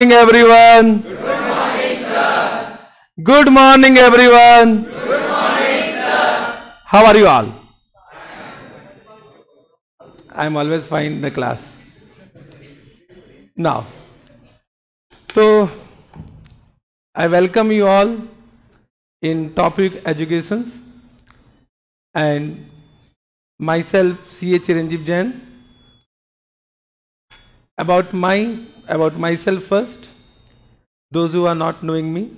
morning, everyone. Good morning, sir. Good morning, everyone. Good morning, sir. How are you all? I'm always fine in the class. Now, so I welcome you all in topic educations and myself C.H. Ranjib Jain about my about myself first, those who are not knowing me,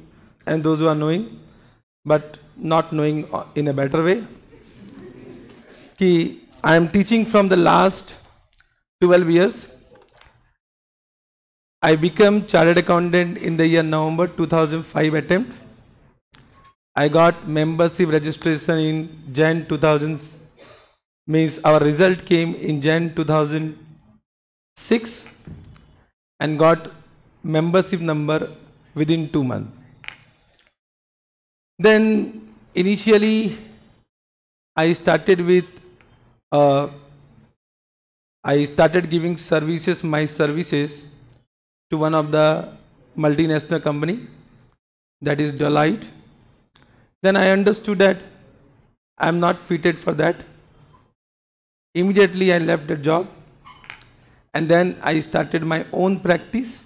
and those who are knowing, but not knowing in a better way. Ki, I am teaching from the last 12 years. I became chartered accountant in the year November 2005 attempt. I got membership registration in Jan 2000 means our result came in Jan 2006 and got membership number within two months. Then initially I started with uh, I started giving services my services to one of the multinational company that is Deloitte. Then I understood that I am not fitted for that. Immediately I left the job and then I started my own practice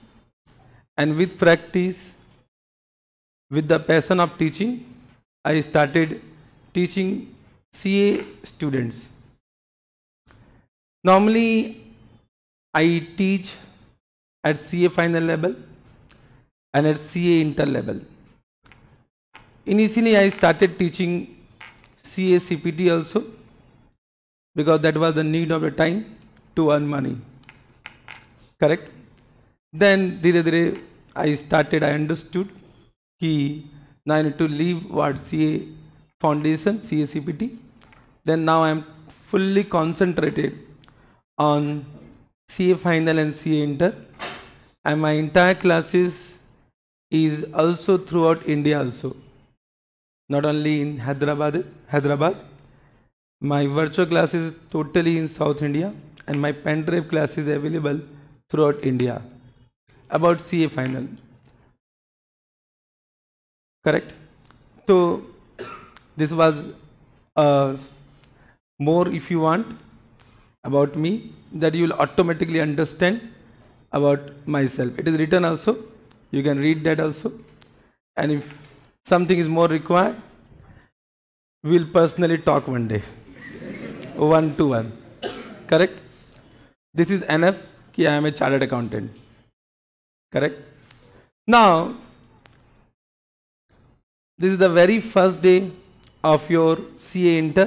and with practice with the passion of teaching I started teaching CA students normally I teach at CA final level and at CA inter level initially I started teaching CA CPT also because that was the need of the time to earn money correct then dhire dhire i started i understood ki now i need to leave what ca foundation cacpt then now i am fully concentrated on ca final and ca inter and my entire classes is also throughout india also not only in hyderabad hyderabad my virtual class is totally in south india and my pen drive class is available throughout India about CA final. Correct? So this was uh, more if you want about me that you will automatically understand about myself. It is written also. You can read that also. And if something is more required, we'll personally talk one day. one to one. Correct? This is enough. कि I am a chartered accountant correct now this is the very first day of your CA inter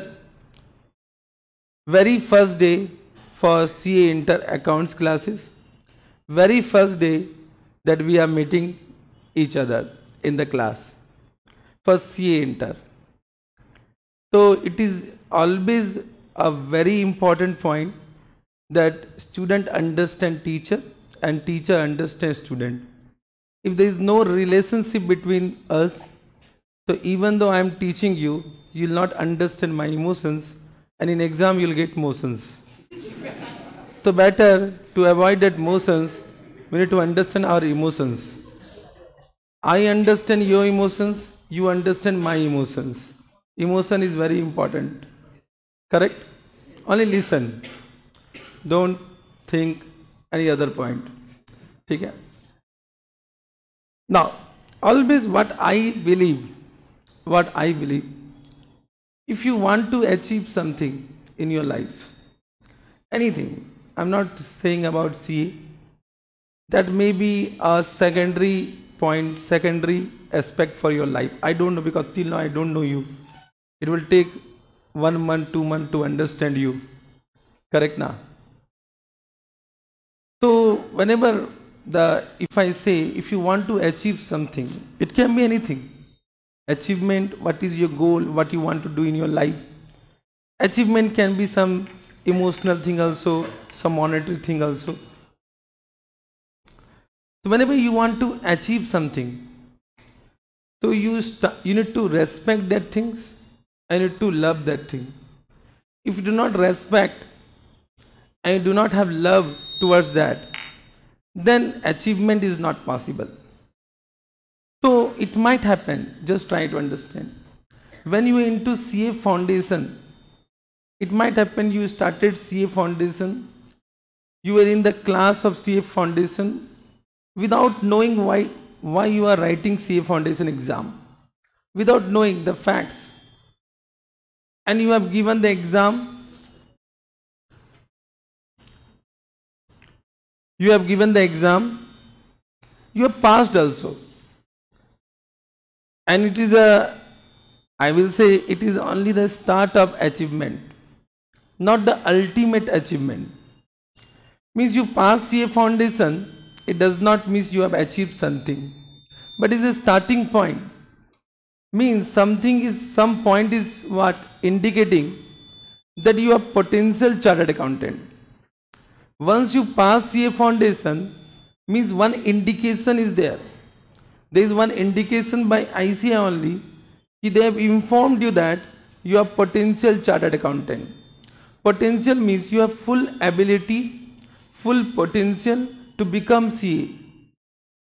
very first day for CA inter accounts classes very first day that we are meeting each other in the class for CA inter so it is always a very important point that student understand teacher and teacher understand student. If there is no relationship between us, so even though I am teaching you, you will not understand my emotions and in exam you will get motions. so better to avoid that motions, we need to understand our emotions. I understand your emotions, you understand my emotions. Emotion is very important. Correct? Only listen don't think any other point Okay. now always what I believe what I believe if you want to achieve something in your life anything I'm not saying about C. that may be a secondary point secondary aspect for your life I don't know because till now I don't know you it will take one month two month to understand you correct now so whenever the, if I say, if you want to achieve something, it can be anything. Achievement, what is your goal, what you want to do in your life. Achievement can be some emotional thing also, some monetary thing also. So whenever you want to achieve something, so you, you need to respect that things and you need to love that thing. If you do not respect, and you do not have love towards that, then achievement is not possible. So it might happen, just try to understand. When you into CA foundation, it might happen you started CA foundation, you were in the class of CA foundation without knowing why, why you are writing CA foundation exam, without knowing the facts. And you have given the exam you have given the exam, you have passed also. And it is a, I will say, it is only the start of achievement, not the ultimate achievement. Means you pass CA foundation, it does not mean you have achieved something, but it is a starting point. Means something is, some point is what? Indicating that you are potential chartered accountant once you pass CA foundation, means one indication is there. There is one indication by ICA only. They have informed you that you are potential chartered accountant. Potential means you have full ability, full potential to become CA.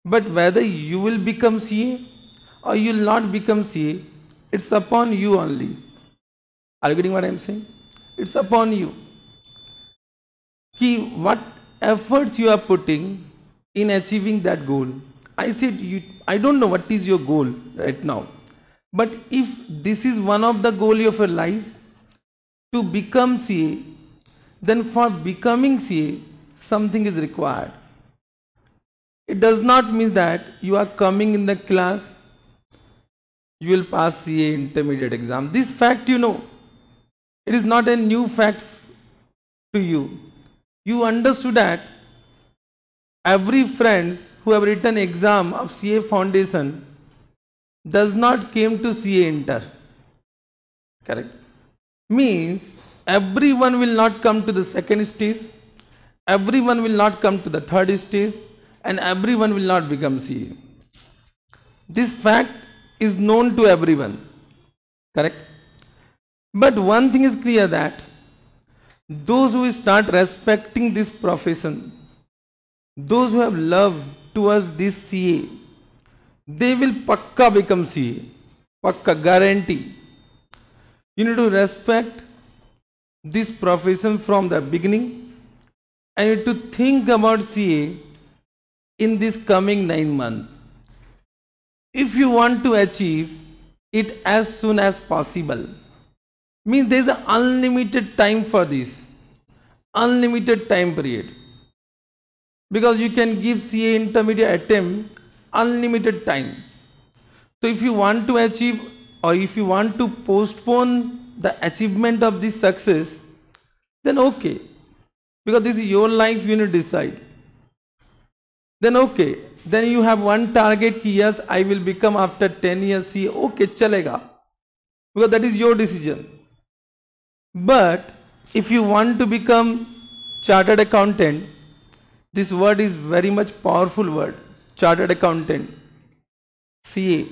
But whether you will become CA or you will not become CA, it's upon you only. Are you getting what I am saying? It's upon you ki what efforts you are putting in achieving that goal. I said you, I don't know what is your goal right now, but if this is one of the goal of your life to become CA, then for becoming CA something is required. It does not mean that you are coming in the class, you will pass CA intermediate exam. This fact you know, it is not a new fact to you you understood that every friends who have written exam of CA foundation does not came to CA inter correct means everyone will not come to the second stage everyone will not come to the third stage and everyone will not become CA this fact is known to everyone correct but one thing is clear that those who start respecting this profession, those who have love towards this CA, they will pakka become CA. Pakka guarantee. You need to respect this profession from the beginning and you need to think about CA in this coming nine months. If you want to achieve it as soon as possible means there is an unlimited time for this unlimited time period because you can give CA intermediate attempt unlimited time so if you want to achieve or if you want to postpone the achievement of this success then okay because this is your life you need to decide then okay then you have one target ki yes I will become after 10 years CA okay chalega because that is your decision but if you want to become chartered accountant, this word is very much powerful word, chartered accountant, CA.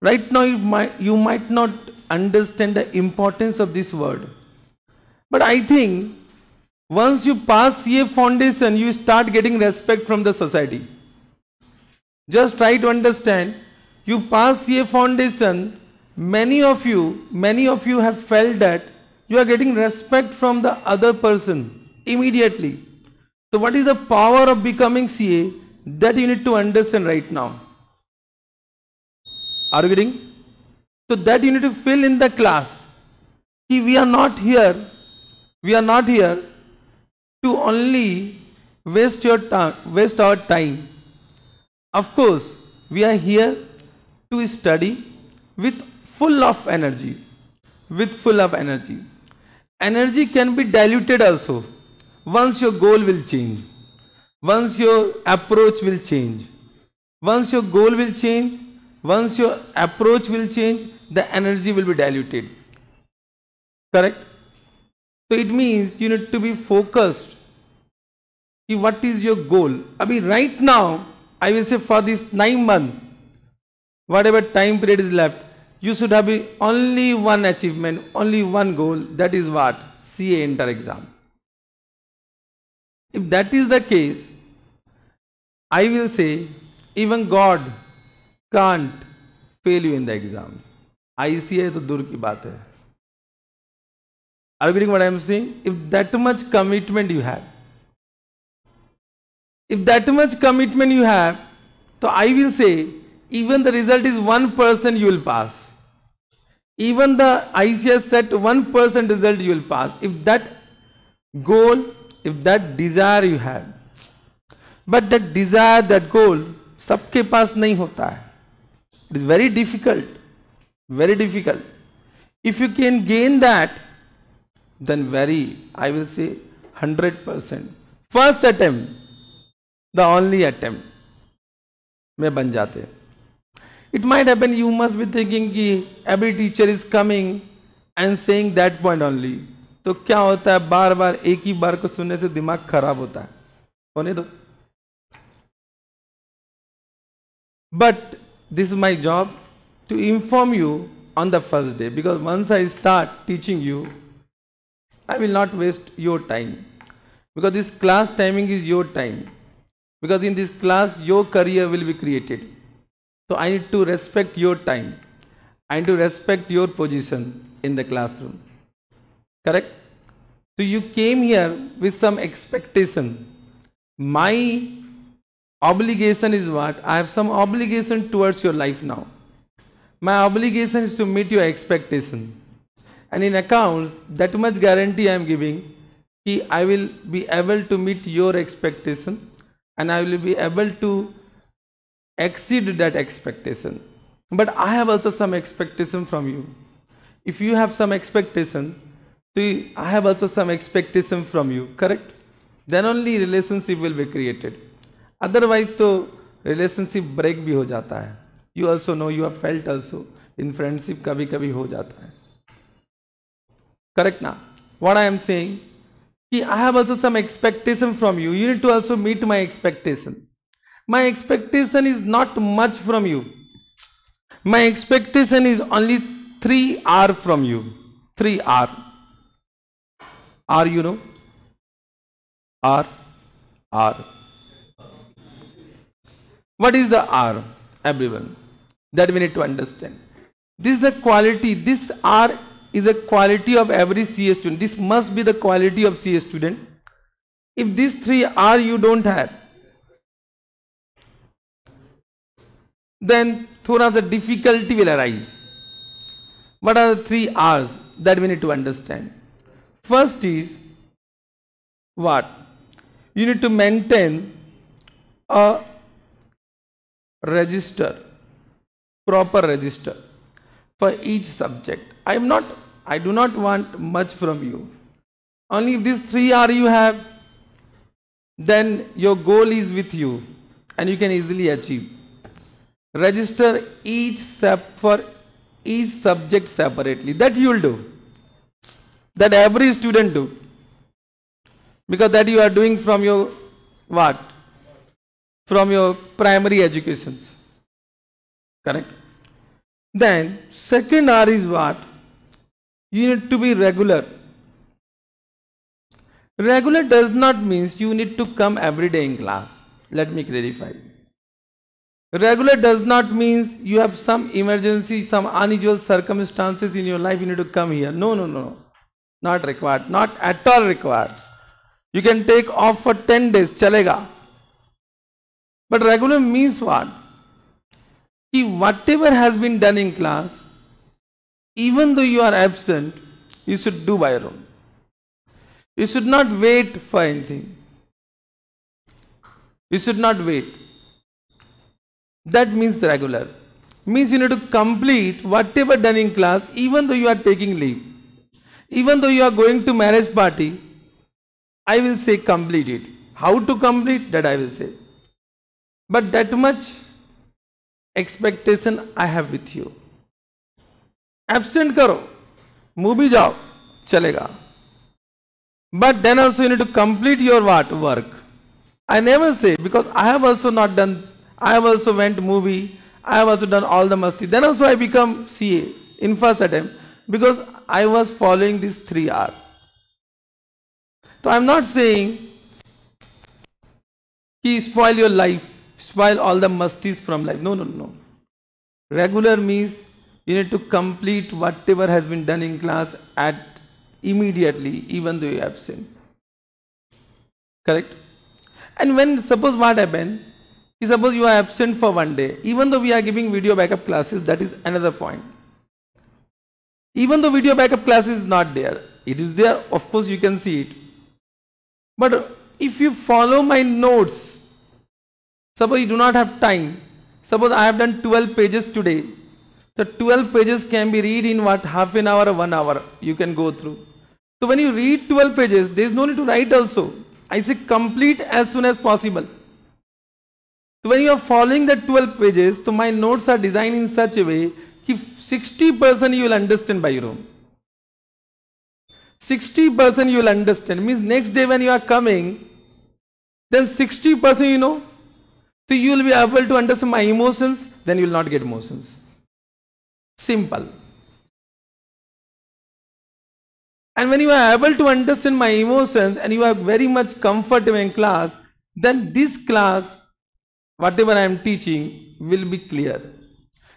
Right now you might, you might not understand the importance of this word. But I think once you pass CA foundation, you start getting respect from the society. Just try to understand, you pass CA foundation, many of you, many of you have felt that you are getting respect from the other person immediately. So what is the power of becoming CA that you need to understand right now? Are you getting? So that you need to fill in the class. See, we are not here, we are not here to only waste your time, waste our time. Of course, we are here to study with full of energy with full of energy energy can be diluted also once your goal will change once your approach will change once your goal will change once your approach will change the energy will be diluted correct so it means you need to be focused what is your goal i mean right now i will say for this 9 month whatever time period is left you should have only one achievement, only one goal. That is what? CA enter exam. If that is the case, I will say even God can't fail you in the exam. ICA to dur ki baat hai. Are you getting what I am saying? If that much commitment you have, if that much commitment you have, so I will say even the result is 1% you will pass. even the ICS set 1% result you will pass if that goal, if that desire you have. But that desire, that goal सबके पास नहीं होता है it is very difficult very difficult if you can gain that then very I will say hundred percent first attempt the only attempt में बन जाते हैं It might happen you must be thinking कि every teacher is coming and saying that point only. तो क्या होता है बार बार एक ही बार को सुनने से दिमाग खराब होता है होने दो but this is my job to inform you on the first day because once I start teaching you, I will not waste your time because this class timing is your time because in this class your career will be created. So I need to respect your time. I need to respect your position in the classroom. Correct? So you came here with some expectation. My obligation is what? I have some obligation towards your life now. My obligation is to meet your expectation. And in accounts, that much guarantee I am giving I will be able to meet your expectation and I will be able to exceed that expectation but i have also some expectation from you if you have some expectation see i have also some expectation from you correct then only relationship will be created otherwise to relationship break bhi ho jata hai you also know you have felt also in friendship kabhi kabhi ho jata hai correct na what I am saying ki I have also some expectation from you you need to also meet my expectation my expectation is not much from you my expectation is only 3 r from you 3 r r you know r r what is the r everyone that we need to understand this is the quality this r is a quality of every CA student. This must be the quality of CA student. If these three R you don't have, then thoda the difficulty will arise. What are the three R's that we need to understand? First is what? You need to maintain a register, proper register for each subject. I am not, I do not want much from you. Only if these three R you have, then your goal is with you and you can easily achieve register each sub for each subject separately that you will do that every student do because that you are doing from your what from your primary educations correct then second R is what you need to be regular regular does not means you need to come every day in class let me clarify Regular does not means you have some emergency, some unusual circumstances in your life, you need to come here. No, no, no. Not required. Not at all required. You can take off for 10 days, chalega. But regular means what? If whatever has been done in class, even though you are absent, you should do by your own. You should not wait for anything. You should not wait. That means regular. Means you need to complete whatever done in class even though you are taking leave. Even though you are going to marriage party, I will say complete it. How to complete that I will say. But that much expectation I have with you. Absent karo, movie job. chalega. But then also you need to complete your what work. I never say because I have also not done I have also went movie. I have also done all the musty. Then also I become CA in first attempt because I was following this 3R. So I'm not saying he spoil your life, spoil all the musties from life. No, no, no. Regular means you need to complete whatever has been done in class at immediately, even though you absent. Correct? And when suppose what happened? Suppose you are absent for one day, even though we are giving video backup classes, that is another point. Even though video backup class is not there, it is there, of course you can see it. But if you follow my notes, suppose you do not have time, suppose I have done 12 pages today, so 12 pages can be read in what half an hour or one hour you can go through. So when you read 12 pages, there is no need to write also. I say complete as soon as possible when you are following the 12 pages, so my notes are designed in such a way that 60% you will understand by your own. 60% you will understand means next day when you are coming, then 60% you know. So you will be able to understand my emotions, then you will not get emotions. Simple. And when you are able to understand my emotions and you are very much comfortable in class, then this class whatever I am teaching will be clear.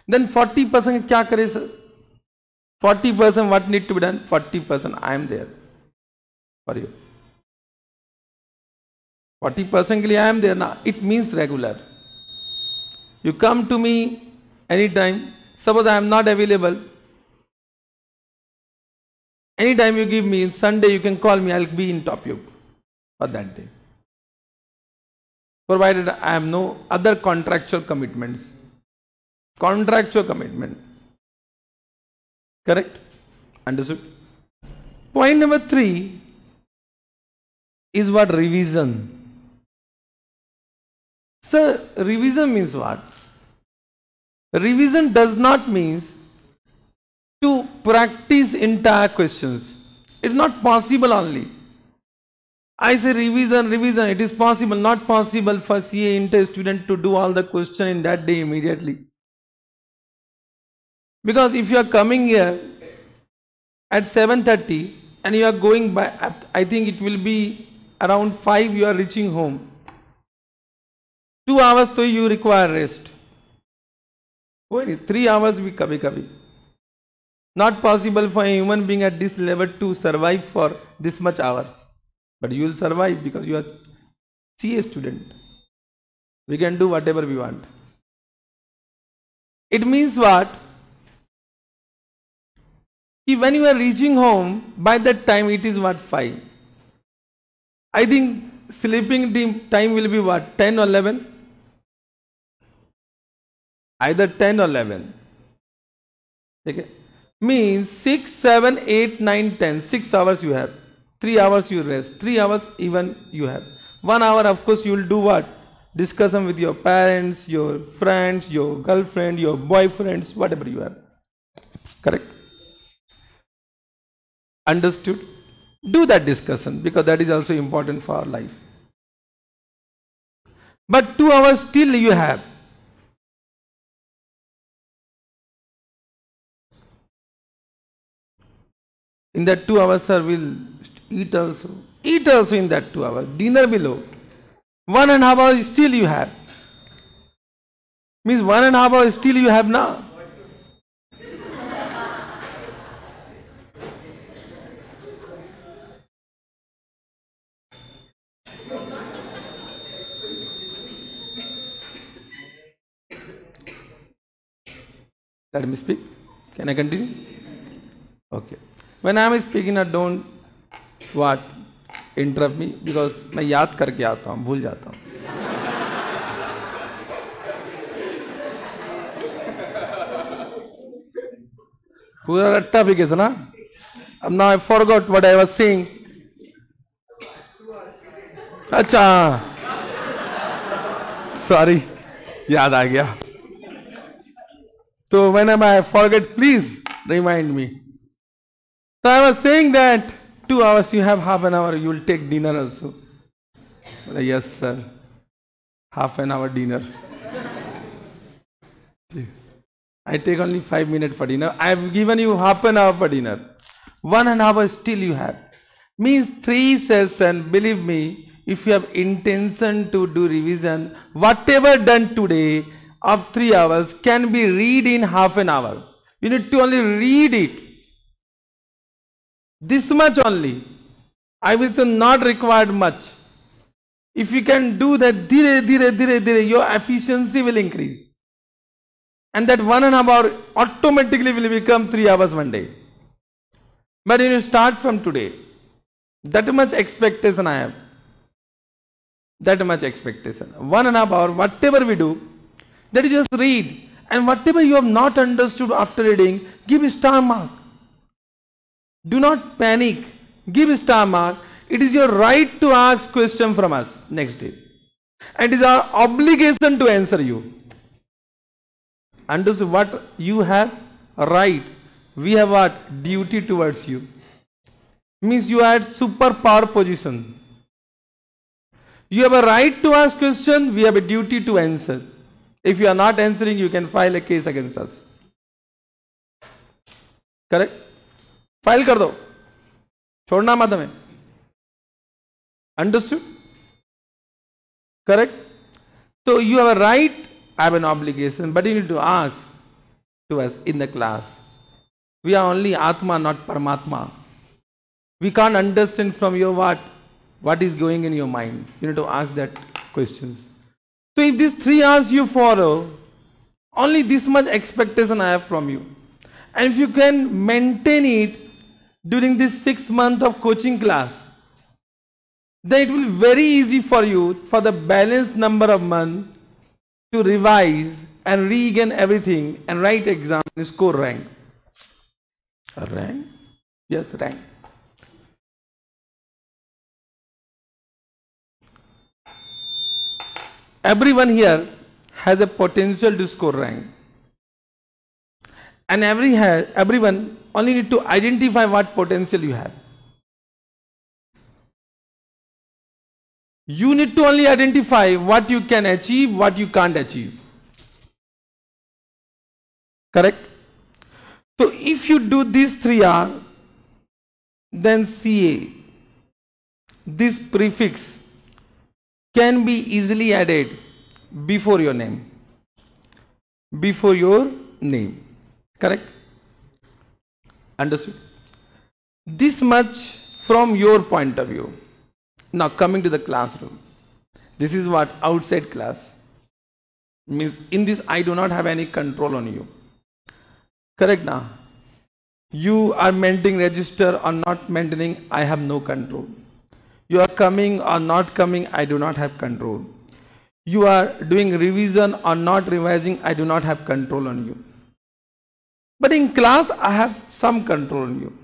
Then 40% kya kare sir? 40% what need to be done? 40% I am there for you. 40% ke I am there na. It means regular. You come to me anytime. Suppose I am not available. Anytime you give me, Sunday you can call me, I'll be in top you for that day provided I have no other contractual commitments. Contractual commitment. Correct? Understood? Point number three is what revision. Sir, revision means what? Revision does not means to practice entire questions. It's not possible only. I say revision, revision. It is possible, not possible for CA inter student to do all the question in that day immediately. Because if you are coming here at 7.30 and you are going by, I think it will be around 5 you are reaching home. 2 hours to you require rest. Only 3 hours we kabhi kabhi. Not possible for a human being at this level to survive for this much hours. But you will survive because you are CA student. We can do whatever we want. It means what? If when you are reaching home, by that time it is what 5. I think sleeping time will be what 10 or 11? Either 10 or 11. Okay. Means 6, 7, 8, 9, 10. 6 hours you have. 3 hours you rest, 3 hours even you have. 1 hour of course you will do what? Discussion with your parents, your friends, your girlfriend, your boyfriends, whatever you have. Correct? Understood? Do that discussion because that is also important for our life. But 2 hours still you have. in that two hours sir will eat also, eat also in that two hours, dinner below. One and a half hours still you have. Means one and a half hours still you have now. Let me speak. Can I continue? Okay. When I am speaking, I don't want interrupt me because मैं याद करके आता हूँ भूल जाता हूँ पूरा रट्टा भी कैसे ना अब ना I got what I was saying अच्छा सॉरी याद आ गया तो मैंने am I forget please remind me I was was saying two hours, you have half an hour, you will take dinner also. Like, uh, yes, sir. Half an hour dinner. I take only five minutes for dinner. I have given you half an hour for dinner. One and hour still you have. Means three sessions, believe me, if you have intention to do revision, whatever done today of three hours can be read in half an hour. You need to only read it this much only. I will say not required much. If you can do that, dire, dire, dire, dire, your efficiency will increase. And that one and a half hour automatically will become three hours one day. But you start from today. That much expectation I have. That much expectation. One and a half hour, whatever we do, that you just read. And whatever you have not understood after reading, give star mark. Do not panic. Give star mark. It is your right to ask question from us next day. And it is our obligation to answer you. Understand what you have right. We have what? Duty towards you. Means you are at power position. You have a right to ask question. We have a duty to answer. If you are not answering, you can file a case against us. Correct? File कर दो छोड़ना मत हमें understood correct तो you have a right I have an obligation but you need to ask to us in the class we are only आत्मा not परमात्मा we can't understand from your what what is going in your mind you need to ask that question तो if this three hours you follow only this much expectation I have from you and if you can maintain it during this six month of coaching class then it will be very easy for you for the balanced number of month to revise and regain everything and write exam and score rank rank yes rank everyone here has a potential to score rank and every has, everyone only need to identify what potential you have. You need to only identify what you can achieve, what you can't achieve. Correct? So if you do these three R, then CA, this prefix can be easily added before your name. Before your name. Correct? Understood? This much from your point of view. Now coming to the classroom. This is what outside class means in this I do not have any control on you. Correct now? You are maintaining register or not maintaining, I have no control. You are coming or not coming, I do not have control. You are doing revision or not revising, I do not have control on you. But in class, I have some control on you.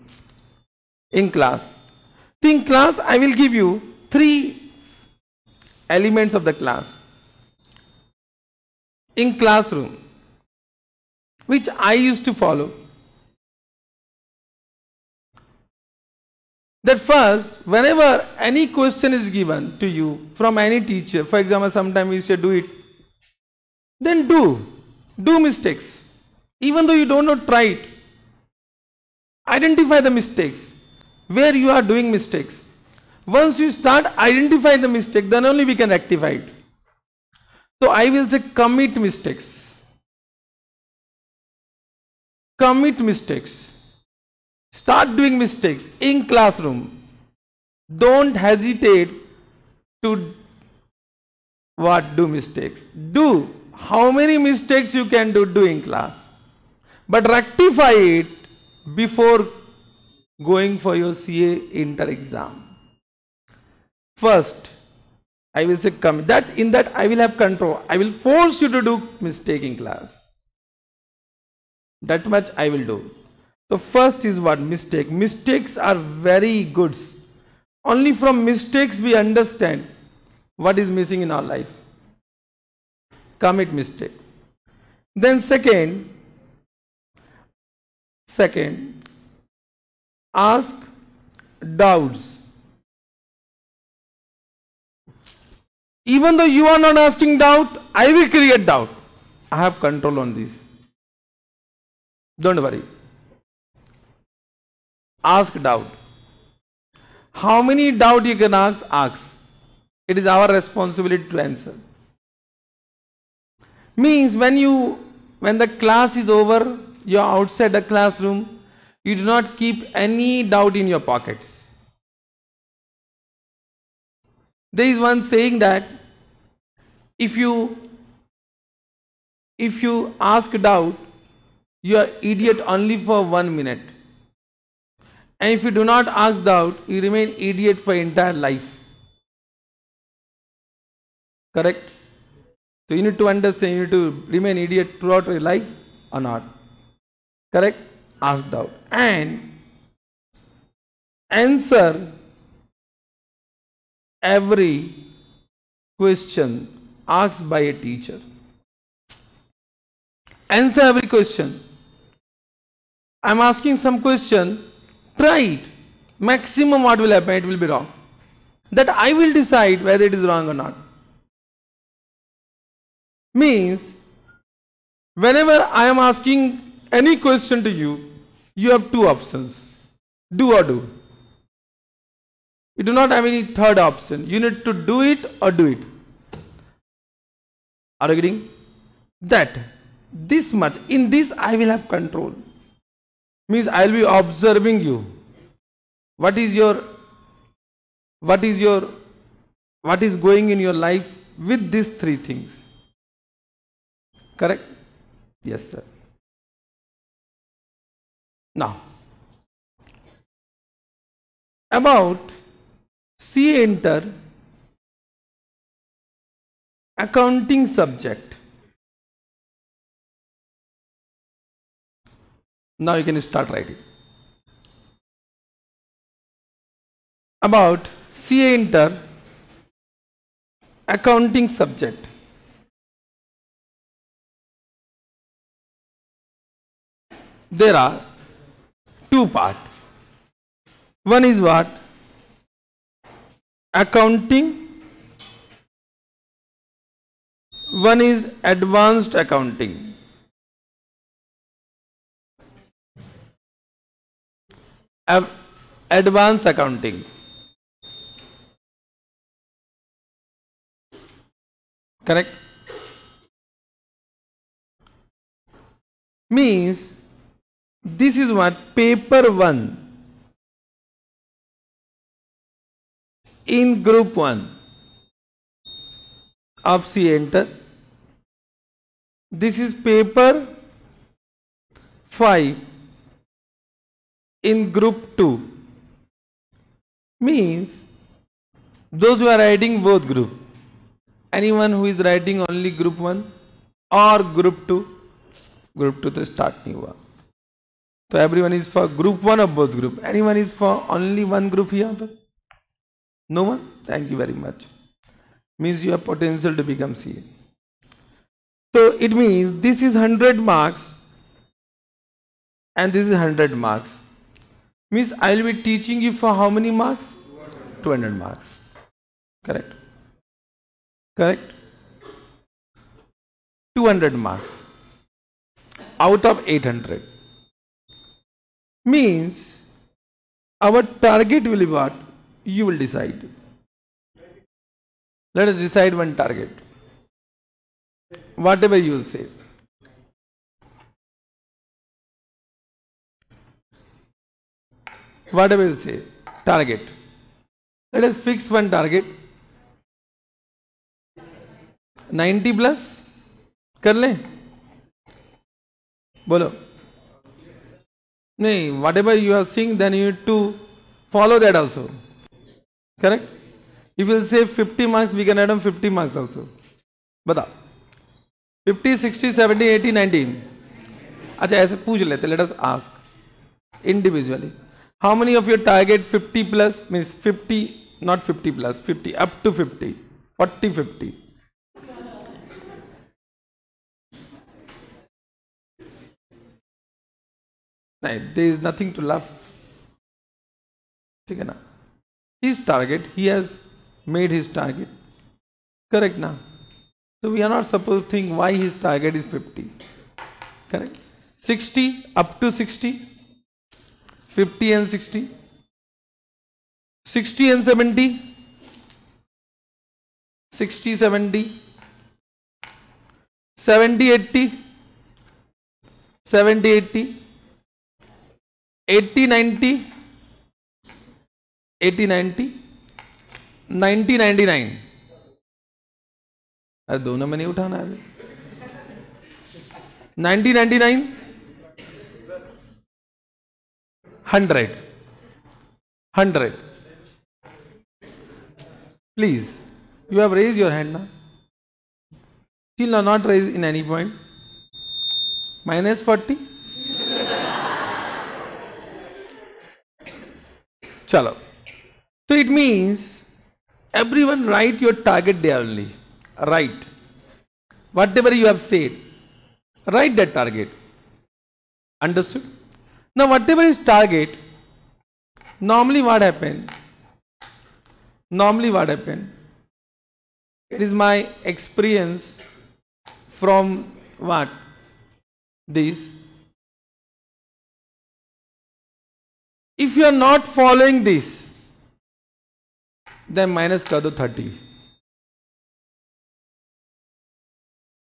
In class. In class, I will give you three elements of the class. In classroom, which I used to follow. That first, whenever any question is given to you from any teacher, for example, sometimes we say do it, then do, do mistakes even though you don't know try it identify the mistakes where you are doing mistakes once you start identifying the mistake then only we can rectify it so i will say commit mistakes commit mistakes start doing mistakes in classroom don't hesitate to what do mistakes do how many mistakes you can do do in class but rectify it before going for your CA inter exam. First, I will say come that in that I will have control. I will force you to do mistake in class. That much I will do. So first is what mistake. Mistakes are very good. Only from mistakes we understand what is missing in our life. Commit mistake. Then second, Second, ask doubts. Even though you are not asking doubt, I will create doubt. I have control on this. Don't worry. Ask doubt. How many doubt you can ask, ask. It is our responsibility to answer. Means when you, when the class is over, you are outside the classroom, you do not keep any doubt in your pockets. There is one saying that if you if you ask doubt, you are idiot only for one minute. And if you do not ask doubt, you remain idiot for entire life. Correct? So you need to understand, you need to remain idiot throughout your life or not correct asked out and answer every question asked by a teacher answer every question i'm asking some question try it maximum what will happen it will be wrong that i will decide whether it is wrong or not means whenever i am asking any question to you, you have two options do or do. You do not have any third option. You need to do it or do it. Are you getting That this much, in this I will have control. Means I will be observing you. What is your, what is your, what is going in your life with these three things? Correct? Yes, sir. Now, about see enter accounting subject. Now you can start writing. About see enter accounting subject. There are two part. One is what? Accounting. One is advanced accounting. Advanced accounting. Correct? Means this is what paper 1 in group 1 of C enter this is paper 5 in group 2 means those who are writing both group anyone who is writing only group 1 or group two. Group two तो start new one so everyone is for group one of both group. Anyone is for only one group here? No one? Thank you very much. Means you have potential to become CA. So it means this is 100 marks and this is 100 marks. Means I will be teaching you for how many marks? 200 marks. Correct. Correct. 200 marks out of 800. means our target will be what? You will decide. Let us decide one target. Whatever you will say. Whatever you will say. Target. Let us fix one target. 90 plus कर ले बोलो नहीं whatever you have seen then you to follow that also. Correct? If you will say 50 marks, we can add on 50 marks also. बता 50, 60, 70, 80, 90. अच्छा ऐसे पूछ लेते let us ask individually how many of your target 50 plus means 50 not 50 plus 50 up to 50 40 50 There is nothing to laugh. To love his target he has made his target correct now so we are not supposed to think why his target is 50 correct 60 up to 60 50 and 60 60 and 70 60 70 70 80 70 80 eighty ninety eighty ninety ninety ninety nine अरे दोनों में नहीं उठाना अरे ninety ninety nine hundred hundred please you have raise your hand ना still not raise in any point minus forty Chalo. So it means everyone write your target there only. Write. Whatever you have said, write that target. Understood? Now whatever is target, normally what happen? Normally what happen? It is my experience from what? This If you are not following this, then minus कर 30.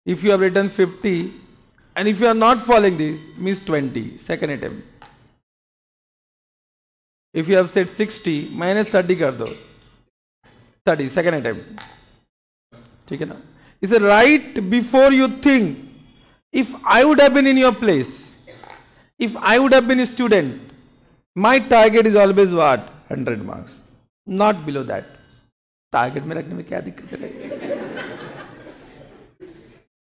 If you have written 50 and if you are not following this, miss 20, second attempt. If you have said 60, minus 30 कर दो. 30, second attempt. ठीक है it right before you think. If I would have been in your place, if I would have been a student, my target is always what 100 marks not below that target mein rakhne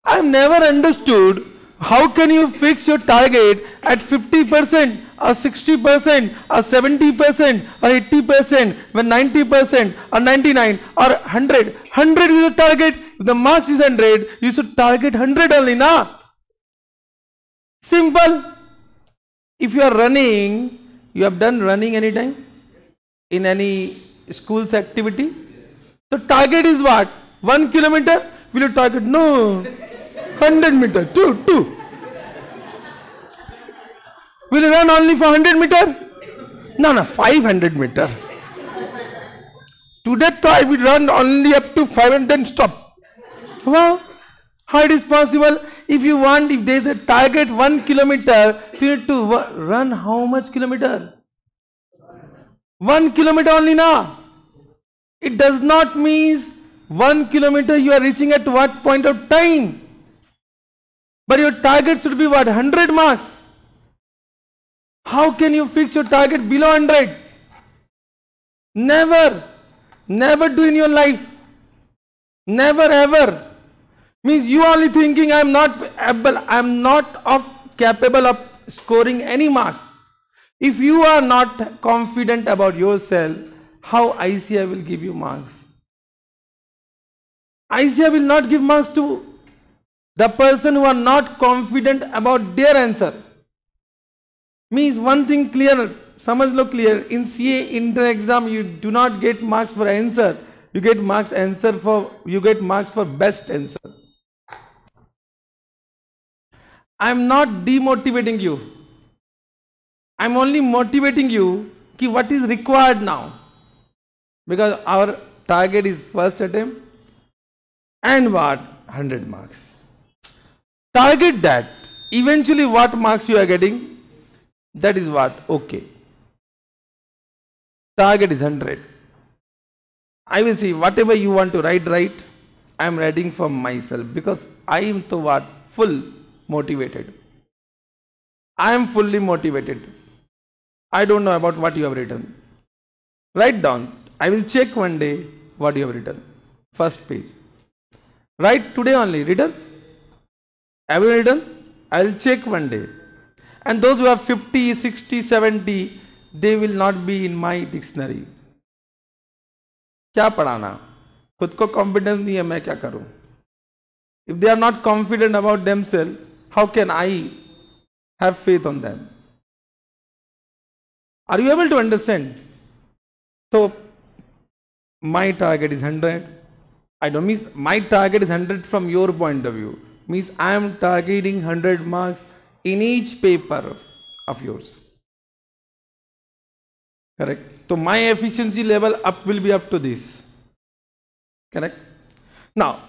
i have never understood how can you fix your target at 50% or 60% or 70% or 80% when 90% or 99 or 100 100 is the target if the marks is 100 you should target 100 only na simple if you are running you have done running any time? In any school's activity? So target is what? 1 kilometer? Will you target? No. 100 meter. 2, 2. Will you run only for 100 meter? No, no, 500 meter. Today I will run only up to 500 and stop. Wow. How it is possible? if you want, if there is a target one kilometer, you need to run how much kilometer? One kilometer only now. It does not means one kilometer you are reaching at what point of time. But your target should be what? 100 marks. How can you fix your target below 100? Never. Never do in your life. Never ever. Means you only thinking I am not able, I am not of capable of scoring any marks. If you are not confident about yourself, how ICI will give you marks? ICI will not give marks to the person who are not confident about their answer. Means one thing clear, समझ लो clear, in CA inter exam you do not get marks for answer, you get marks answer for, you get marks for best answer. I'm not demotivating you. I'm only motivating you ki what is required now. Because our target is first attempt and what? 100 marks. Target that. Eventually what marks you are getting? That is what? Okay. Target is 100. I will see whatever you want to write, write. I am writing for myself because I am to what? Full motivated. I am fully motivated. I don't know about what you have written. Write down. I will check one day what you have written. First page. Write today only. Written? Have you written? I will check one day. And those who have 50, 60, 70, they will not be in my dictionary. क्या पढ़ाना खुद को confidence नहीं है मैं क्या करूं if they are not confident about them self how can I have faith on them? Are you able to understand? So, my target is 100. I don't mean my target is 100 from your point of view. Means I am targeting 100 marks in each paper of yours. Correct. So my efficiency level up will be up to this. Correct. Now,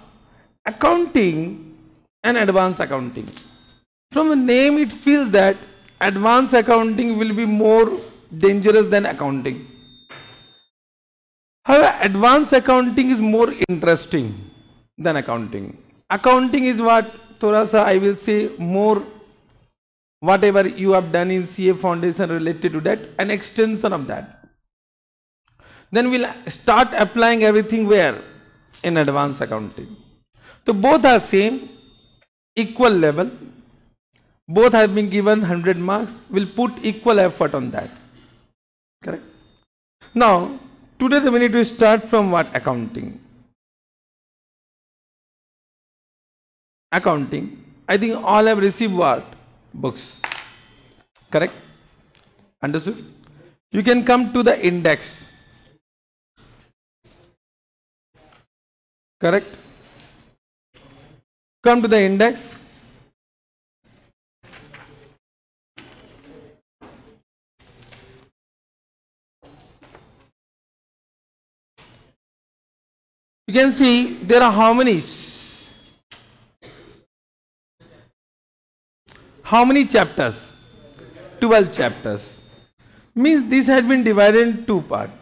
accounting and advanced accounting. From the name it feels that advanced accounting will be more dangerous than accounting. However, advanced accounting is more interesting than accounting. Accounting is what Thorasa I will say more whatever you have done in CA foundation related to that an extension of that. Then we'll start applying everything where in advanced accounting. So both are same equal level both have been given 100 marks will put equal effort on that correct now today we need to start from what accounting accounting i think all have received what books correct understood you can come to the index correct come to the index You can see there are harmonies. How many chapters? 12 chapters. Means this has been divided in two parts.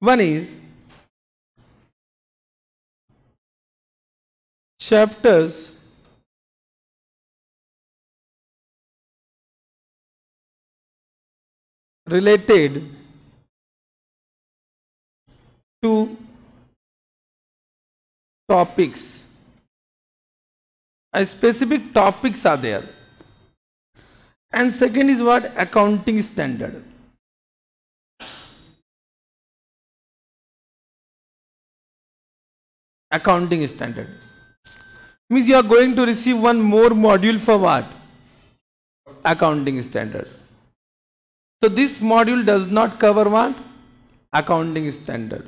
One is chapters related to topics. A specific topics are there. And second is what accounting standard. Accounting standard means you are going to receive one more module for what? Accounting standard. So this module does not cover what? Accounting standard.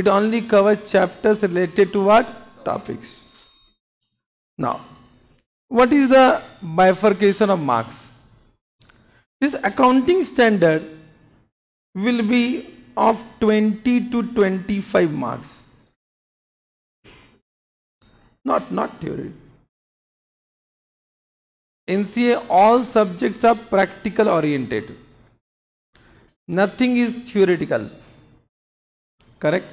It only covers chapters related to what? Topics. Now, what is the bifurcation of marks? This accounting standard will be of 20 to 25 marks. Not, not theory. NCA all subjects are practical oriented. Nothing is theoretical. Correct?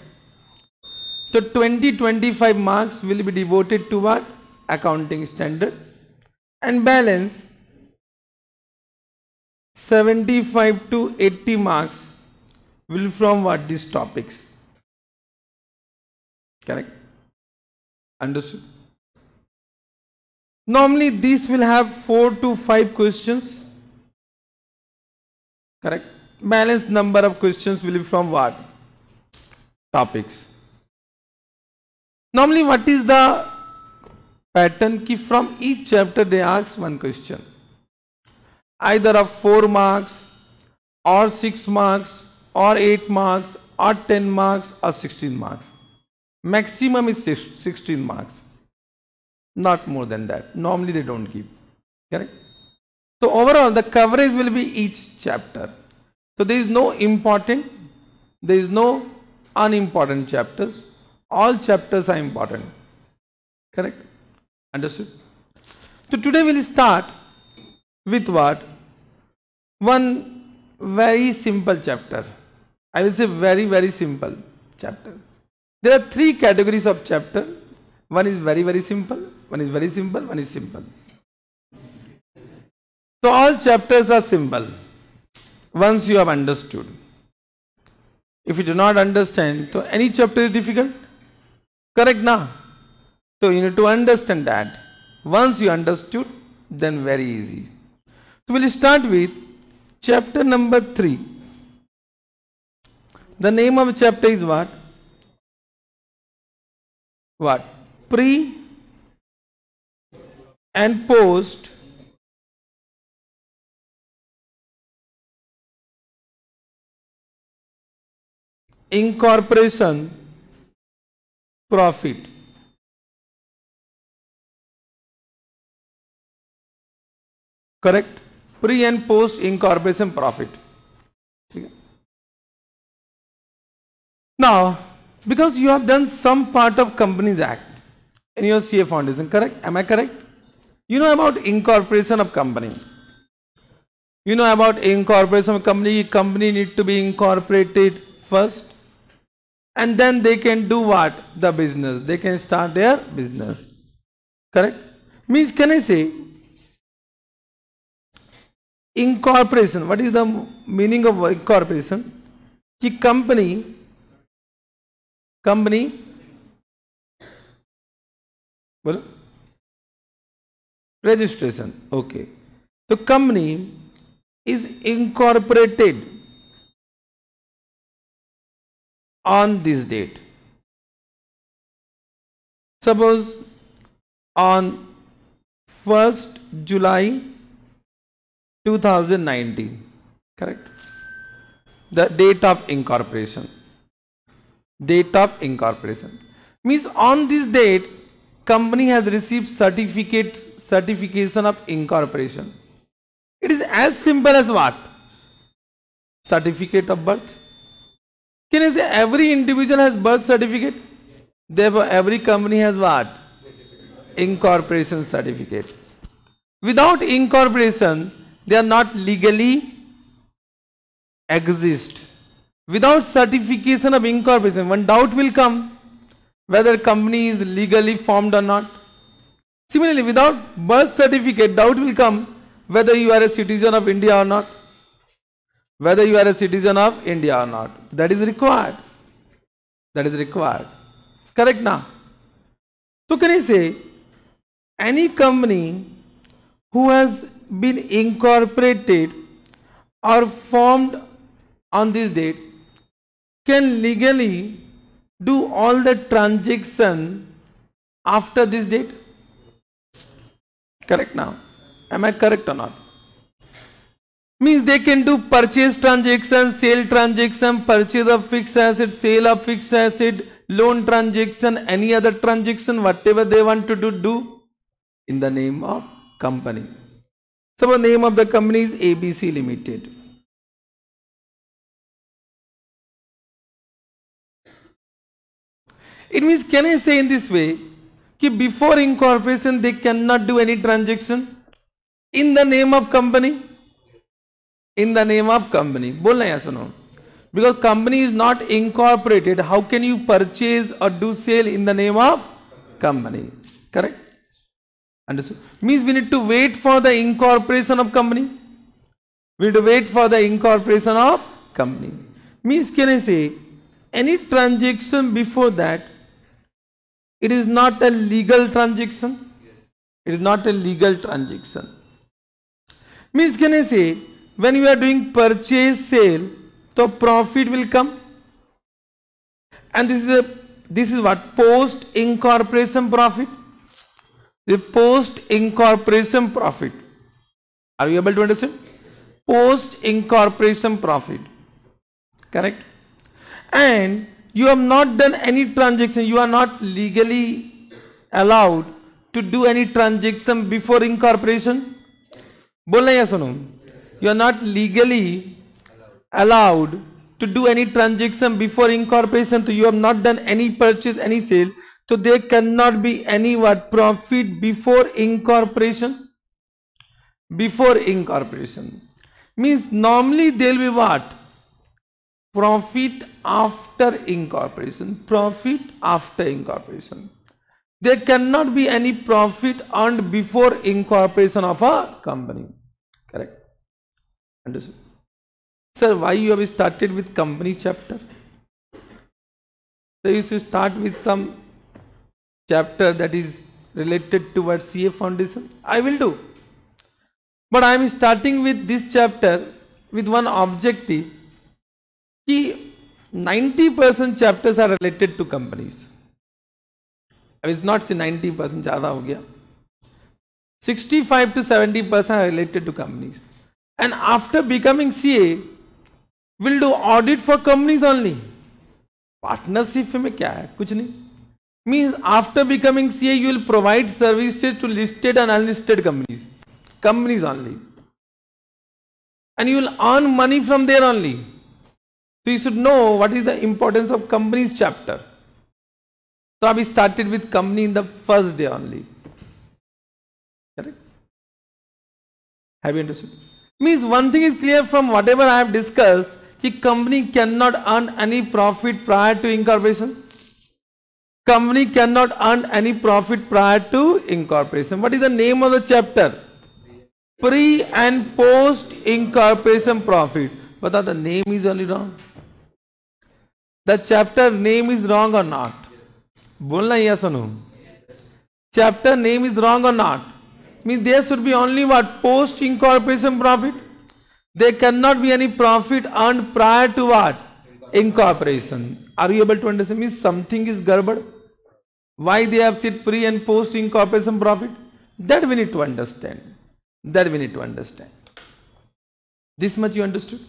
So 20-25 marks will be devoted to what? Accounting standard and balance 75 to 80 marks will from what these topics correct understood normally these will have four to five questions correct balance number of questions will be from what topics Normally what is the pattern ki from each chapter they ask one question. Either of 4 marks or 6 marks or 8 marks or 10 marks or 16 marks. Maximum is 16 marks. Not more than that. Normally they don't give. Correct? So overall the coverage will be each chapter. So there is no important, there is no unimportant chapters all chapters are important. Correct? Understood? So today we'll start with what? One very simple chapter. I will say very, very simple chapter. There are three categories of chapter. One is very, very simple, one is very simple, one is simple. So all chapters are simple once you have understood. If you do not understand, so any chapter is difficult. Correct na. So you need to understand that. Once you understood, then very easy. So we'll start with chapter number 3. The name of chapter is what? What? Pre and post incorporation profit correct pre and post incorporation profit now because you have done some part of companies act in your ca foundation correct am i correct you know about incorporation of company you know about incorporation of company company need to be incorporated first and then they can do what? The business. They can start their business. Correct? Means, can I say incorporation? What is the meaning of incorporation? कि company, company, बोलो registration? Okay, तो company is incorporated on this date. Suppose on 1st July 2019, correct? The date of incorporation. Date of incorporation. Means on this date, company has received certificate, certification of incorporation. It is as simple as what? Certificate of birth can I say every individual has birth certificate? Therefore, every company has what? Incorporation certificate. Without incorporation, they are not legally exist. Without certification of incorporation, one doubt will come whether company is legally formed or not. Similarly, without birth certificate, doubt will come whether you are a citizen of India or not. Whether you are a citizen of India or not that is required that is required correct now so can i say any company who has been incorporated or formed on this date can legally do all the transaction after this date correct now am i correct or not means they can do purchase transaction, sale transaction, purchase of fixed asset, sale of fixed asset, loan transaction, any other transaction, whatever they want to do, do in the name of company. So the name of the company is ABC Limited. It means can I say in this way that before incorporation they cannot do any transaction in the name of company in the name of company बोलना है सुनो because company is not incorporated how can you purchase or do sale in the name of company correct understood means we need to wait for the incorporation of company we need to wait for the incorporation of company means can i say any transaction before that it is not a legal transaction it is not a legal transaction means can i say when you are doing purchase sale so profit will come and this is a this is what post incorporation profit the post incorporation profit are you able to understand post incorporation profit correct and you have not done any transaction you are not legally allowed to do any transaction before incorporation बोलना या सुनो you are not legally allowed to do any transaction before incorporation so you have not done any purchase any sale so there cannot be any what profit before incorporation before incorporation means normally there will be what profit after incorporation profit after incorporation there cannot be any profit earned before incorporation of a company Understood. Sir, why you have started with company chapter? So you should start with some chapter that is related towards CA Foundation. I will do. But I am starting with this chapter with one objective ki 90% chapters are related to companies. I will not say 90% ज़्यादा ho gaya 65 to 70% are related to companies. and after becoming CA will do audit for companies only. Partnership में क्या है कुछ नहीं means after becoming CA you will provide services to listed and unlisted companies companies only and you will earn money from there only so you should know what is the importance of companies chapter so I started with company in the first day only correct have you understood Means one thing is clear from whatever I have discussed, that company cannot earn any profit prior to incorporation. Company cannot earn any profit prior to incorporation. What is the name of the chapter? Pre and post incorporation profit. But the name is only wrong. The chapter name is wrong or not? बोलना or सुनो Chapter name is wrong or not? means there should be only what post incorporation profit there cannot be any profit earned prior to what incorporation are you able to understand means something is garbled why they have said pre and post incorporation profit that we need to understand that we need to understand this much you understood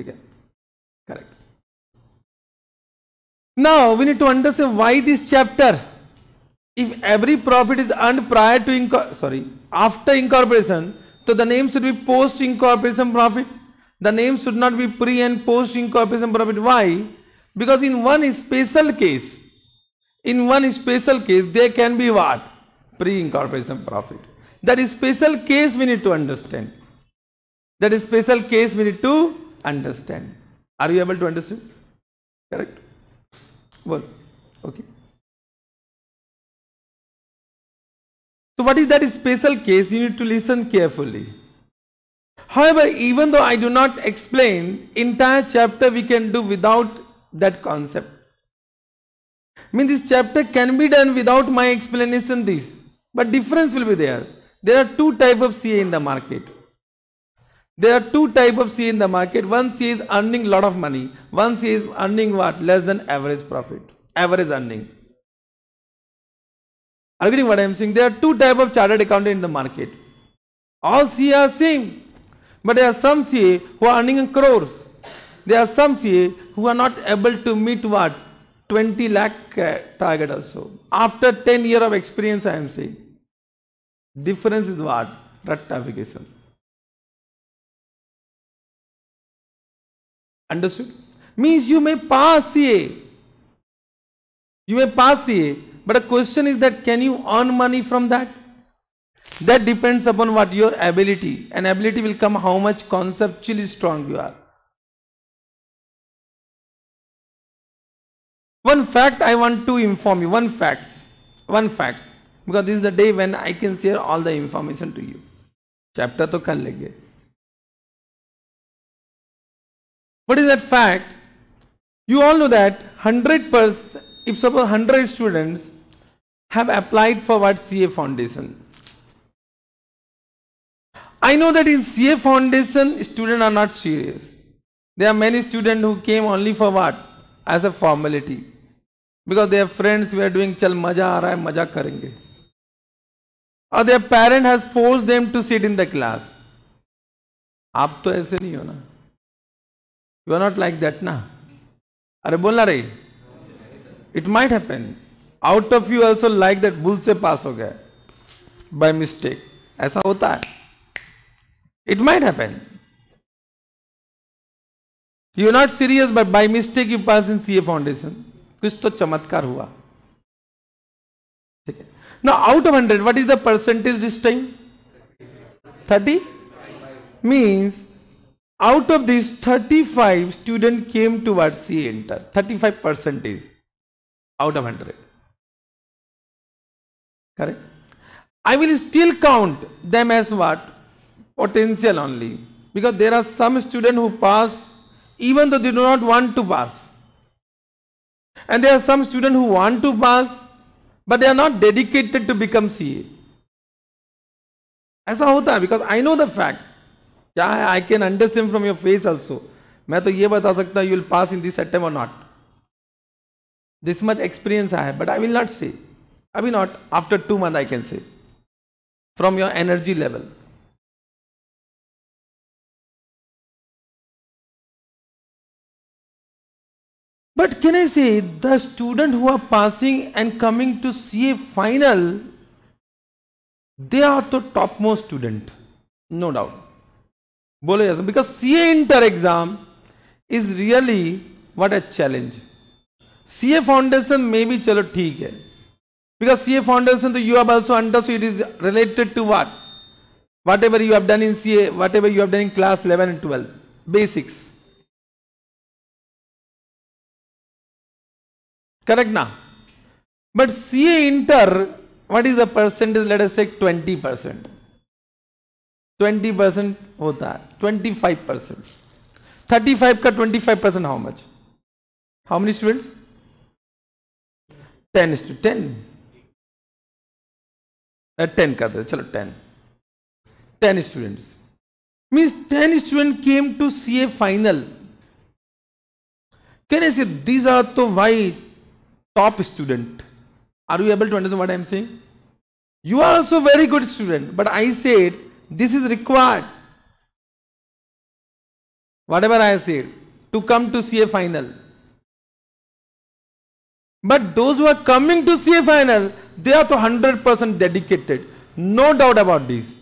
okay correct now we need to understand why this chapter if every profit is earned prior to sorry after incorporation so the name should be post incorporation profit the name should not be pre and post incorporation profit why because in one special case in one special case there can be what pre incorporation profit that is special case we need to understand that is special case we need to understand are you able to understand correct well okay So what is that special case? You need to listen carefully. However, even though I do not explain, entire chapter we can do without that concept. I mean this chapter can be done without my explanation this. But difference will be there. There are two type of CA in the market. There are two type of CA in the market. One CA is earning lot of money. One CA is earning what? Less than average profit. Average earning. Are you getting what I am saying? There are two type of chartered accountant in the market. All CA are same. But there are some CA who are earning crores. There are some CA who are not able to meet what? 20 lakh uh, target also. After 10 year of experience I am saying. Difference is what? Ratification. Understood? Means you may pass CA. You may pass CA but the question is that can you earn money from that? That depends upon what your ability and ability will come how much conceptually strong you are. One fact I want to inform you, one facts, one facts because this is the day when I can share all the information to you. Chapter to kal lenge. What is that fact? You all know that 100 percent, if suppose 100 students, have applied for what CA Foundation. I know that in CA Foundation, students are not serious. There are many students who came only for what? As a formality. Because their friends were doing, chal maja aa maja karenge. Or their parent has forced them to sit in the class. आप तो ऐसे नहीं हो ना You are not like that, na? अरे बोलना रही It might happen. Out of you also like that बुल से पास हो गया बाय मिस्टेक ऐसा होता है it might happen you not serious but by mistake you pass in C A foundation कुछ तो चमत्कार हुआ ठीक है ना out of hundred what is the percentage this time thirty means out of this thirty five student came to word C inter thirty five percentage out of hundred correct I will still count them as what potential only because there are some students who pass even though they do not want to pass and there are some students who want to pass but they are not dedicated to become CA ऐसा होता है because I know the facts क्या है I can understand from your face also मैं तो ये बता सकता हूँ you will pass in this attempt और not this much experience I है but I will not say I mean not after two months I can say from your energy level. But can I say the student who are passing and coming to CA final, they are the topmost student, no doubt. Because CA inter exam is really what a challenge. CA foundation may be chalo theek hai. Because CA foundation you have also understood it is related to what? Whatever you have done in CA, whatever you have done in class 11 and 12. Basics. Correct now. But CA inter, what is the percentage? Let us say 20%. 20% What that? 25%. 35 का 25% how much? How many students? 10 is to 10. Ten uh, कर दे चलो ten ten student means ten student came to C A final कह रहे these are तो why top student are you able to understand what I am see you are also very good student but I said this is required whatever I said to come to C A final but those who are coming to C A final They are to 100% dedicated. No doubt about this.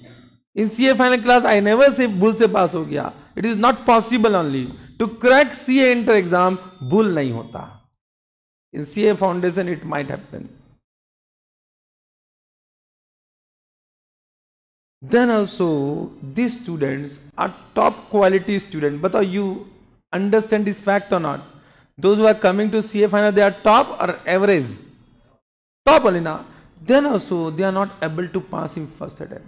In CA final class, I never say bull se pass ho gaya. It is not possible only. To crack CA inter exam, bull nahi hota. In CA foundation, it might happen. Then also, these students are top quality students. But are you understand this fact or not? Those who are coming to CA final, they are top or average? Topolina, then also they are not able to pass in first attempt.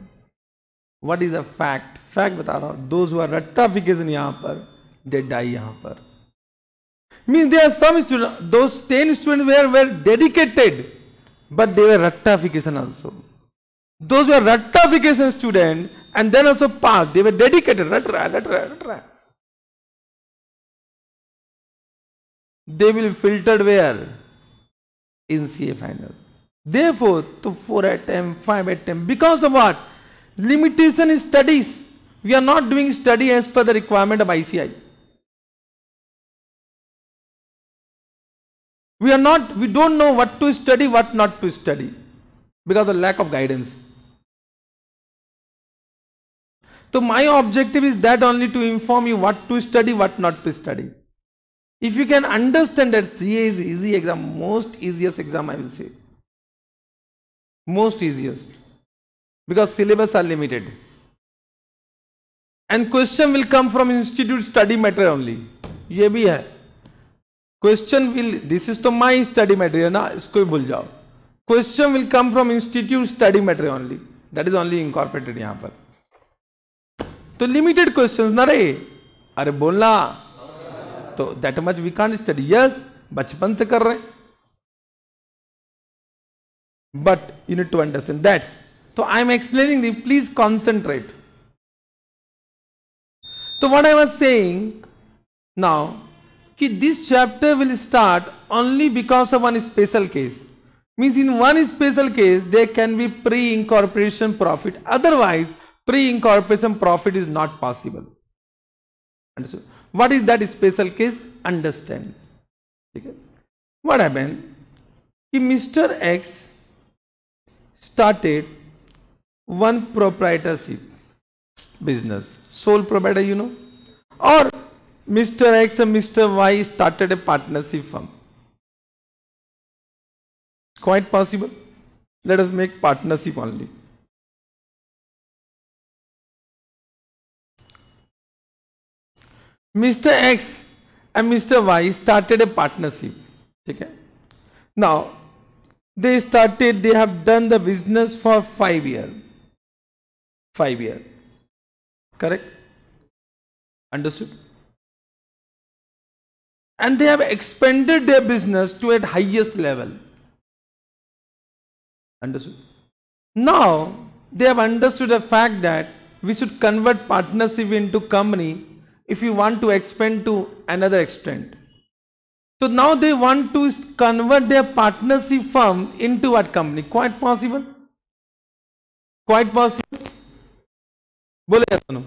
What is the fact? Fact बता रहा हूँ those who are rectification यहाँ पर they die यहाँ पर. Means there are some students those 10 students were, were dedicated but they were rectification also. Those were rectification student and then also passed, they were dedicated, ratra, ratra, ratra. They will filtered where? In CA final. Therefore, to 4 attempt, 5 attempt, because of what? Limitation in studies. We are not doing study as per the requirement of ICI. We are not, we don't know what to study, what not to study because of lack of guidance. So my objective is that only to inform you what to study, what not to study. If you can understand that CA is easy exam, most easiest exam I will say. most easiest because syllabus are limited and question will come from institute study material only ये भी है question will this is तो my study material ना इसको भी भूल जाओ question will come from institute study material only that is only incorporated यहां पर तो लिमिटेड क्वेश्चंस ना रे अरे बोलना तो that much we can't study yes बचपन से कर रहे हैं but you need to understand that. So I am explaining the please concentrate. So what I was saying now कि this chapter will start only because of one special case. Means in one special case there can be pre-incorporation profit. Otherwise pre-incorporation profit is not possible. Understand? What is that special case? Understand. Okay. What happened? कि Mr. X started one proprietorship business, sole provider, you know, or Mr. X and Mr. Y started a partnership firm. Quite possible. Let us make partnership only. Mr. X and Mr. Y started a partnership. Okay? Now, they started they have done the business for 5 year 5 year correct understood and they have expanded their business to at highest level understood now they have understood the fact that we should convert partnership into company if we want to expand to another extent so now they want to convert their partnership firm into what company? Quite possible. Quite possible. बोले yes no?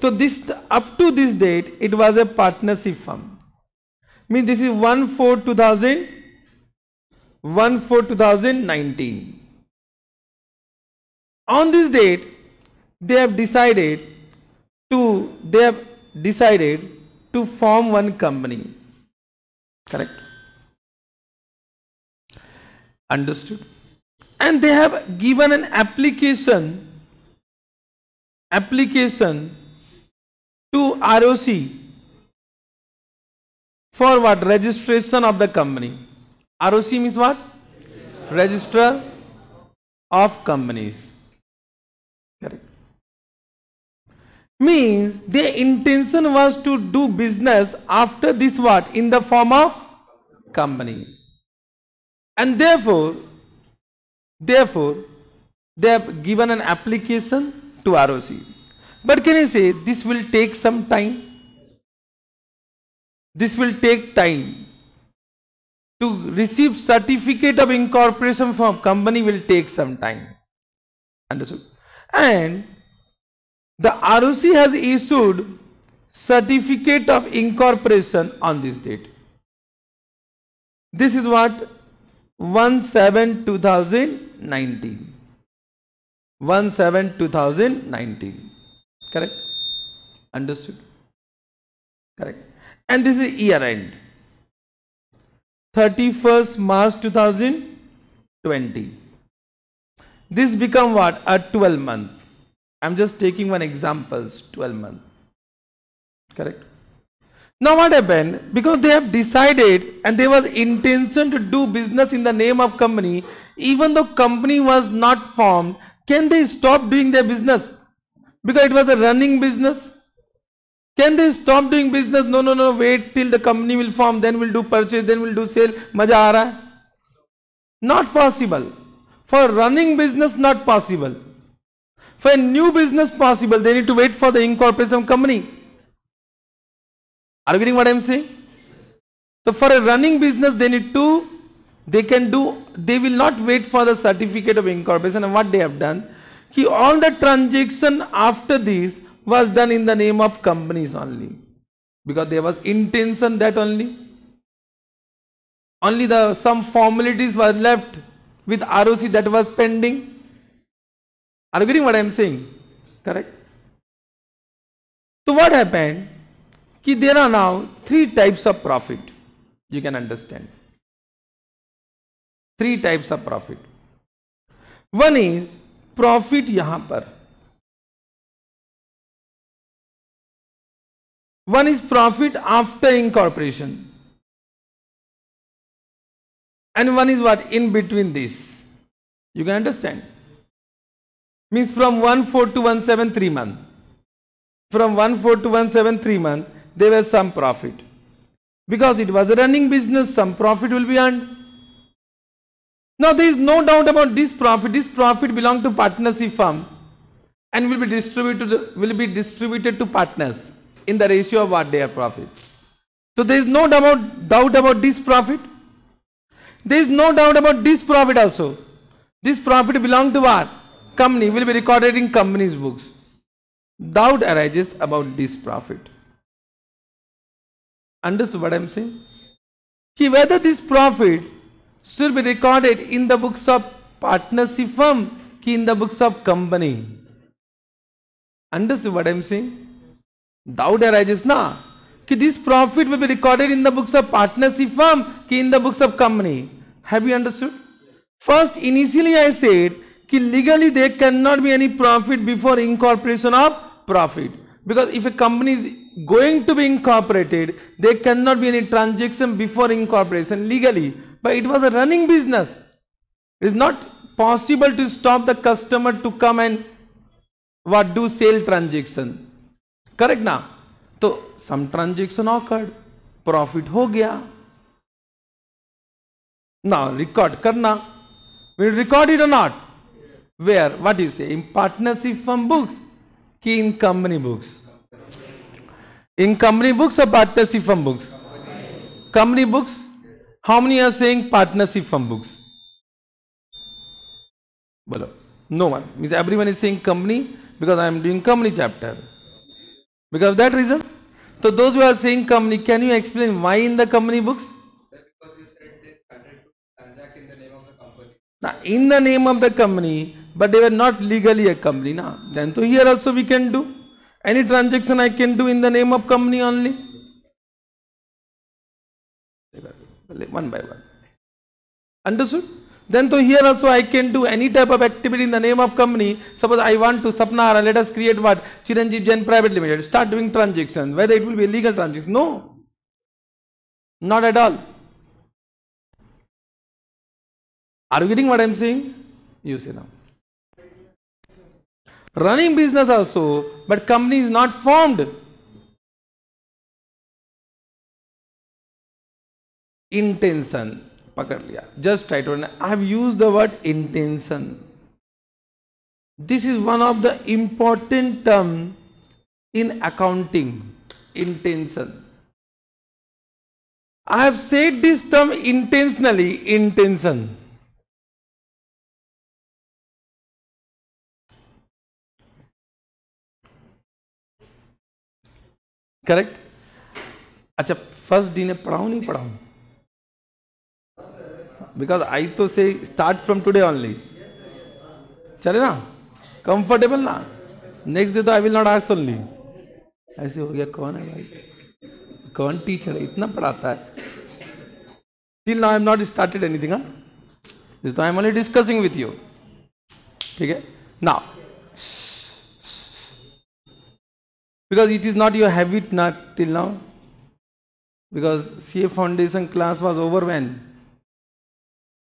So this up to this date it was a partnership firm. Means this is 1 4 2000 1 4 2019. On this date they have decided to they have decided to form one company correct understood and they have given an application application to ROC for what registration of the company ROC means what register, of companies correct means their intention was to do business after this what in the form of company. And therefore, therefore, they have given an application to ROC. But can I say this will take some time? This will take time. To receive certificate of incorporation from company will take some time. Understood? And the ROC has issued certificate of incorporation on this date. This is what 17 2019. 17 2019. Correct? Understood? Correct. And this is year end. 31st March 2020. This become what? A 12 month. I'm just taking one examples 12 month. Correct? Now what happened? Because they have decided and there was intention to do business in the name of company, even though company was not formed, can they stop doing their business? Because it was a running business. Can they stop doing business? No, no, no, wait till the company will form, then we'll do purchase, then we'll do sale. Maja aa raha hai? Not possible. For running business, not possible. For a new business possible, they need to wait for the incorporation company. Are you getting what I am saying? So for a running business, they need to, they can do, they will not wait for the certificate of incorporation and what they have done. He, all the transaction after this was done in the name of companies only because there was intention that only. Only the some formalities were left with ROC that was pending. Are you getting what I am saying? Correct? So what happened? कि there are now three types of profit. You can understand. Three types of profit. One is profit यहां One is profit after incorporation. And one is what? In between this. You can understand? Means from 1 4 to 1 month. From 1 4 to 1 month there was some profit. Because it was a running business, some profit will be earned. Now there is no doubt about this profit. This profit belongs to partnership firm and will be distributed to, will be distributed to partners in the ratio of what their profit. So there is no doubt, doubt about this profit. There is no doubt about this profit also. This profit belongs to what? Company will be recorded in company's books. Doubt arises about this profit. Understand what I'm saying? He, whether this profit should be recorded in the books of partnership firm he in the books of company. Understand what I'm saying? Doubt arises now ki this profit will be recorded in the books of partnership firm ki in the books of company. Have you understood? First, initially I said ki legally there cannot be any profit before incorporation of profit because if a company is going to be incorporated, there cannot be any transaction before incorporation legally. But it was a running business. It is not possible to stop the customer to come and what do sale transaction. Correct now? So some transaction occurred. Profit ho gaya. Now record karna. Will record it or not? Where? What do you say? In partnership from books? Key in company books. In company books or partnership firm books? Company. company books. How many are saying partnership firm books? Bolo. No one. Means everyone is saying company because I am doing company chapter. Because of that reason? So those who are saying company, can you explain why in the company books? Now, in the name of the company, but they were not legally a company. Now, then, so here also we can do. Any transaction I can do in the name of company only. One by one. Understood? Then so here also I can do any type of activity in the name of company. Suppose I want to Sapnara, let us create what? Chiranjeev Jain Private Limited. Start doing transaction. Whether it will be legal transaction. No. Not at all. Are you getting what I am saying? You see now running business also, but company is not formed. Intention. Just try to. I have used the word intention. This is one of the important term in accounting. Intention. I have said this term intentionally. Intention. Correct अच्छा first डी ने पढ़ाऊ नहीं पढ़ाऊ because I तो से start from today only चले ना comfortable ना नेक्स्ट डे तो I will not ask only ऐसे हो गया कौन है भाई कौन टीचर है इतना पढ़ाता है till now I am not started anything तो I am only discussing with you ठीक है now because it is not your habit not till now because CA foundation class was over when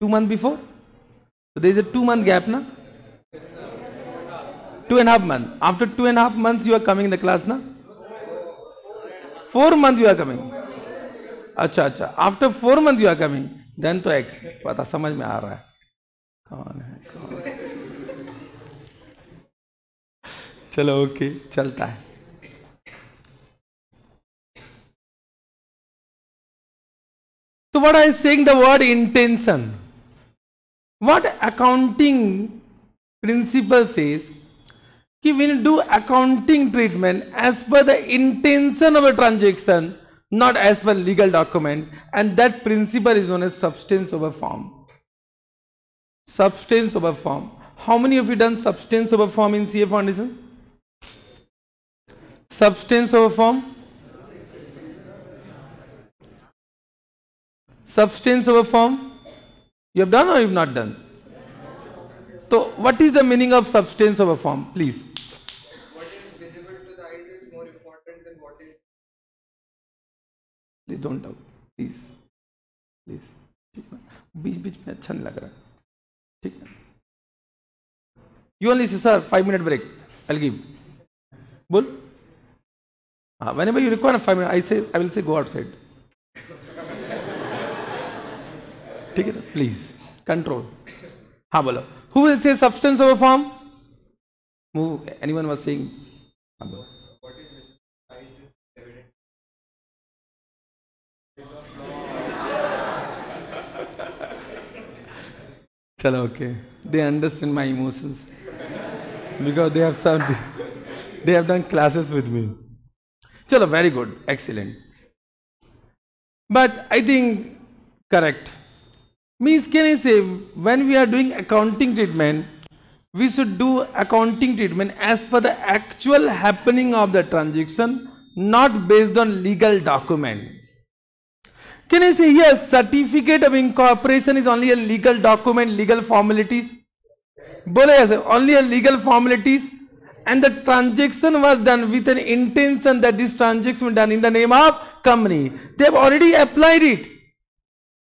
two month before so there is a two month gap na two and a half month after two and a half months you are coming in the class na four month you are coming acha acha after four month you are coming then to x pata samajh mein aa raha hai kaun hai kaun है? चलो okay okay, चलता है So what I am saying the word intention. What accounting principle says We will do accounting treatment as per the intention of a transaction not as per legal document and that principle is known as substance over form substance over form how many of you done substance over form in CA foundation substance over form substance over form? You have done or you have not done? So what is the meaning of substance over form? Please. What is visible to the eyes is more important than what is. Please don't doubt. Please. Please. बीच बीच में अच्छा नहीं लग रहा ठीक है you only sir five minute break I give बोल हाँ मैंने भाई you require five minute I say I will से गो साइड ठीक है ना प्लीज कंट्रोल हाँ बोलो who will say substance over form move anyone was saying हाँ बोलो चलो okay they understand my emotions because they have some they have done classes with me चलो very good excellent but I think correct Means can I say when we are doing accounting treatment, we should do accounting treatment as per the actual happening of the transaction, not based on legal document. Can I say yes, certificate of incorporation is only a legal document, legal formalities? Bole yes, only a legal formalities and the transaction was done with an intention that this transaction was done in the name of company. They have already applied it.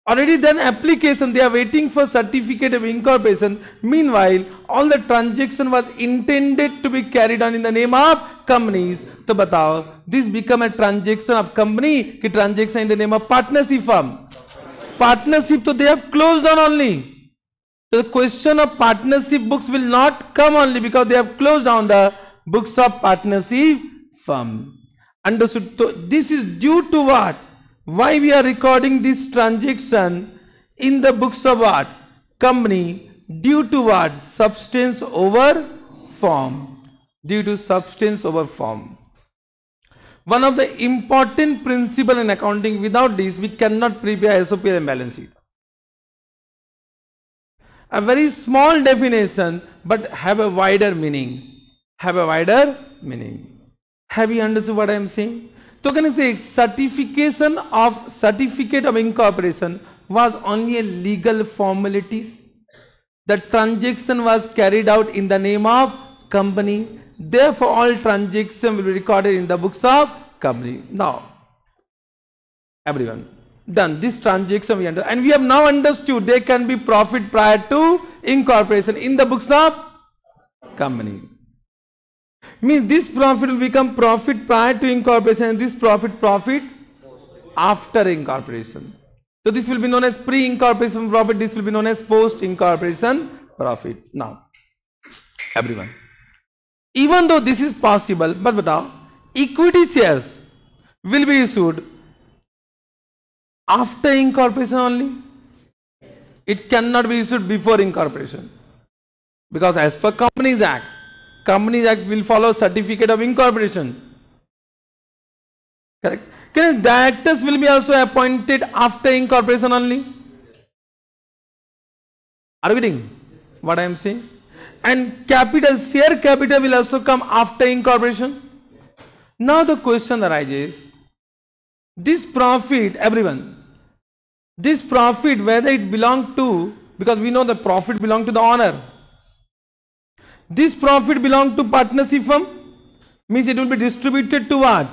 Already then application, they are waiting for certificate of incorporation. Meanwhile, all the transaction was intended to be carried on in the name of companies. So, batao, this become a transaction of company, ki transaction in the name of partnership firm. Partnership, so they have closed down only. So, the question of partnership books will not come only because they have closed down the books of partnership firm. Understood? So, this is due to what? why we are recording this transaction in the books of what? Company due to what? Substance over form. Due to substance over form. One of the important principle in accounting without this we cannot prepare SOP and balance sheet. A very small definition but have a wider meaning. Have a wider meaning. Have you understood what I am saying? तो कहने से certification of certificate of incorporation was only a legal formalities the transaction was carried out in the name of company therefore all transaction will be recorded in the books of company now everyone done this transaction we under and we have now understood there can be profit prior to incorporation in the books of company means this profit will become profit prior to incorporation and this profit profit after incorporation. So this will be known as pre-incorporation profit, this will be known as post-incorporation profit. Now, everyone, even though this is possible, but batao, equity shares will be issued after incorporation only. It cannot be issued before incorporation because as per Companies Act, Companies Act will follow certificate of incorporation. Correct. Correct. Directors will be also appointed after incorporation only. Are you getting what I am saying? And capital, share capital will also come after incorporation. Now the question arises, this profit, everyone, this profit whether it belong to, because we know the profit belong to the owner, this profit belong to partnership firm means it will be distributed to what?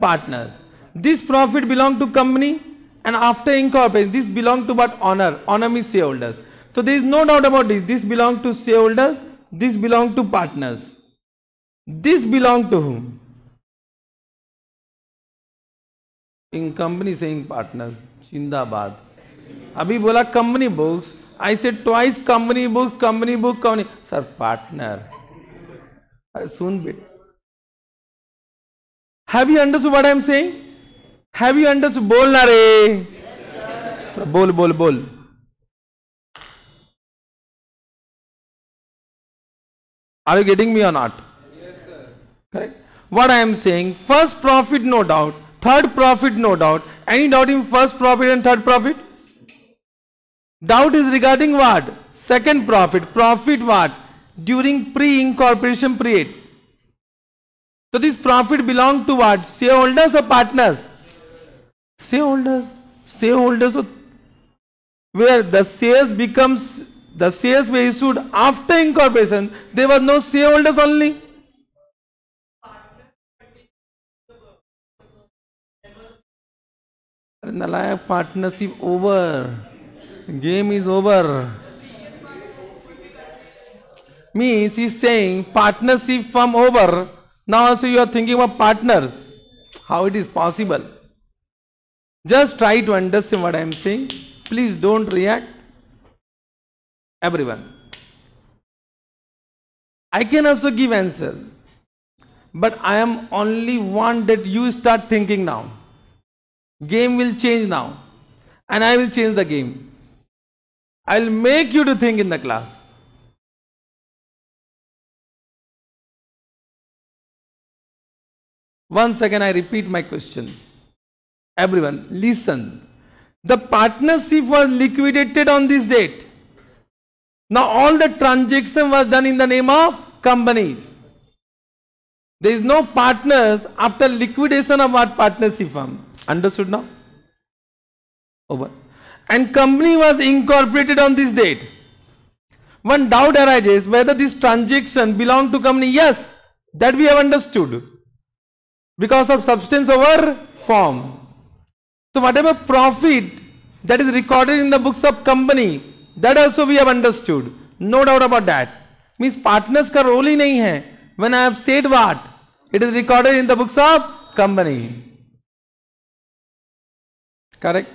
Partners. This profit belong to company and after incorporation this belong to what? owner, owner means shareholders. So there is no doubt about this. This belong to shareholders. This belong to partners. This belong to whom? In company saying partners. Shindabad. अभी बोला company books. I said twice company books, company book, company. Sir, partner. Soon bit. Have you understood what I am saying? Have you understood? Bol na re. Yes, sir. Bol, bol, bol. Are you getting me or not? Yes, sir. Correct. What I am saying, first profit, no doubt. Third profit, no doubt. Any doubt in first profit and third profit? Doubt is regarding what? Second profit. Profit what? During pre-incorporation period. So this profit belong to what? Shareholders or partners? Shareholders. Shareholders or where the shares becomes the shares were issued after incorporation. There was no shareholders only. Nalayak partnership over. Game is over. Means he's saying partnership from over. Now also you are thinking of partners. How it is possible? Just try to understand what I am saying. Please don't react. Everyone. I can also give answer. But I am only one that you start thinking now. Game will change now. And I will change the game. I'll make you to think in the class. Once again, I repeat my question. Everyone, listen. The partnership was liquidated on this date. Now, all the transaction was done in the name of companies. There is no partners after liquidation of our partnership firm. Understood now? Over and company was incorporated on this date. One doubt arises whether this transaction belonged to company. Yes, that we have understood because of substance over form. So whatever profit that is recorded in the books of company that also we have understood. No doubt about that. Means partners का role he When I have said what, it is recorded in the books of company. Correct?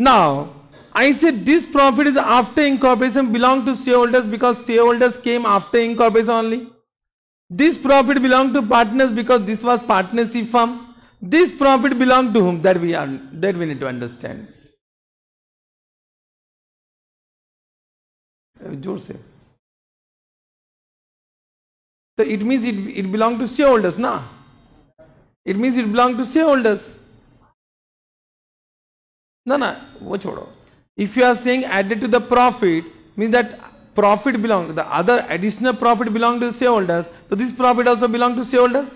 Now, I said this profit is after incorporation belong to shareholders because shareholders came after incorporation only. This profit belong to partners because this was partnership firm. This profit belong to whom? That we are that we need to understand. Uh, so it means it, it belong to shareholders, na? It means it belong to shareholders. No, no, वो chodo. If you are saying added to the profit, means that profit belong, the other additional profit belong to shareholders, so this profit also belong to shareholders?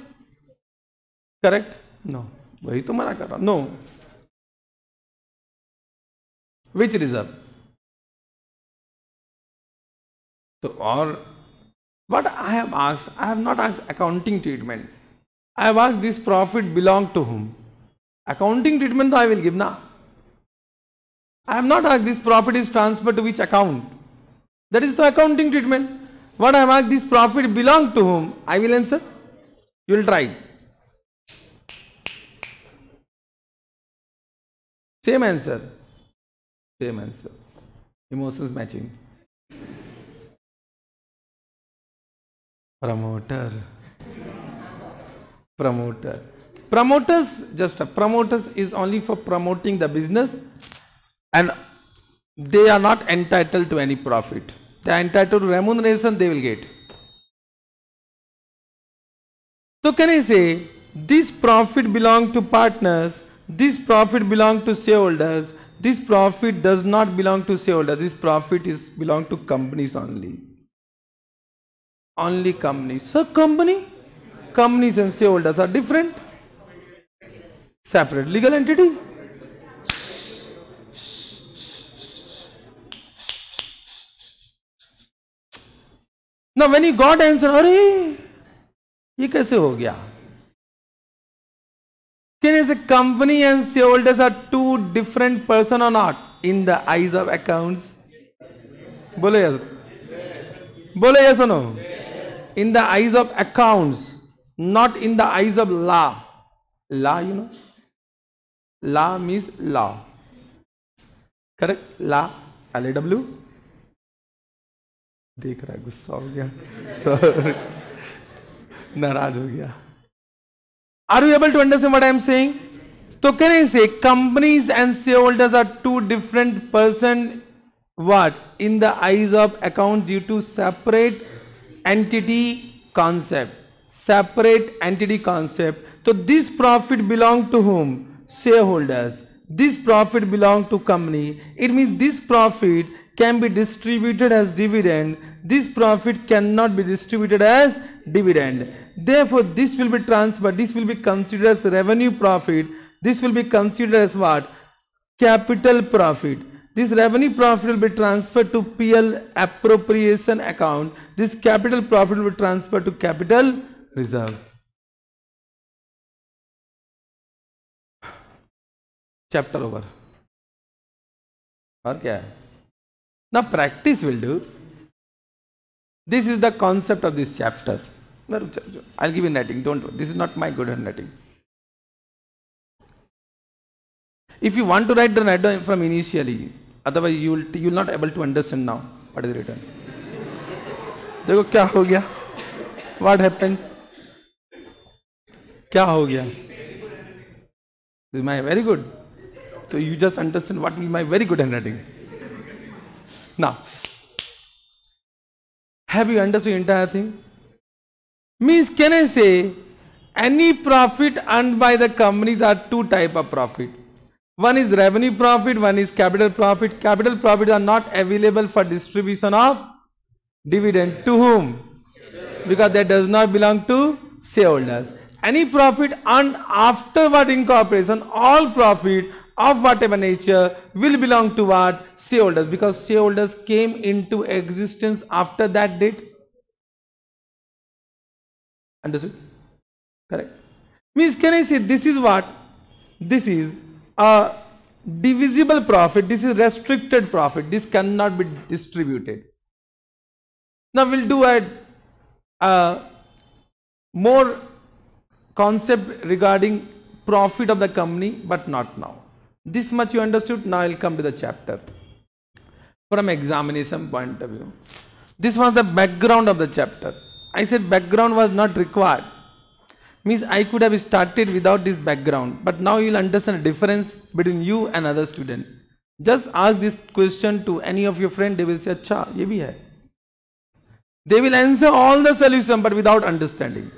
Correct? No. वही तो मना कर रहा No. Which reserve? So, or what I have asked, I have not asked accounting treatment. I have asked this profit belong to whom? Accounting treatment I will give now. I am not asked this profit is transferred to which account. That is the accounting treatment. What I am asked this profit belong to whom? I will answer. You will try. Same answer. Same answer. Emotions matching. Promoter. Promoter. Promoters, just a promoters is only for promoting the business and they are not entitled to any profit. They are entitled to remuneration they will get. So can I say this profit belong to partners, this profit belong to shareholders, this profit does not belong to shareholders, this profit is belong to companies only. Only companies. So company, companies and shareholders are different, separate legal entity. when he got answer, answer अरे ये कैसे हो गया Can is a company and shareholders are two different person or not in the eyes of accounts? बोलो yes बोलो yes no in the eyes of accounts not in the eyes of law law you know law means law correct Law, L देख रहा है गुस्सा हो गया sir नाराज हो गया are you able to understand what I am saying तो कह रहे से companies and shareholders are two different person what in the eyes of account due to separate entity concept separate entity concept तो this profit belong to home shareholders this profit belong to company it mean this profit can be distributed as dividend this profit cannot be distributed as dividend therefore this will be transferred this will be considered as revenue profit this will be considered as what capital profit this revenue profit will be transferred to PL appropriation account this capital profit will be transferred to capital reserve chapter over और now practice will do. This is the concept of this chapter. I'll give you netting, don't, this is not my good handwriting. If you want to write the netting from initially, otherwise you will, you will not able to understand now what is written. देखो क्या हो गया वाट happened क्या हो गया my very good तो you just understand what will my very now, have you understood entire thing? Means can I say any profit earned by the companies are two type of profit. One is revenue profit, one is capital profit. Capital profit are not available for distribution of dividend. To whom? Because that does not belong to shareholders. Any profit earned after what incorporation, all profit of whatever nature will belong to what shareholders because shareholders came into existence after that date understood correct means can i say this is what this is a divisible profit this is restricted profit this cannot be distributed now we'll do a, a more concept regarding profit of the company but not now this much you understood. Now I'll come to the chapter from examination point of view. This was the background of the chapter. I said background was not required. Means I could have started without this background. But now you'll understand the difference between you and other student. Just ask this question to any of your friend. They will say, "Acha, ye bhi hai." They will answer all the solution, but without understanding.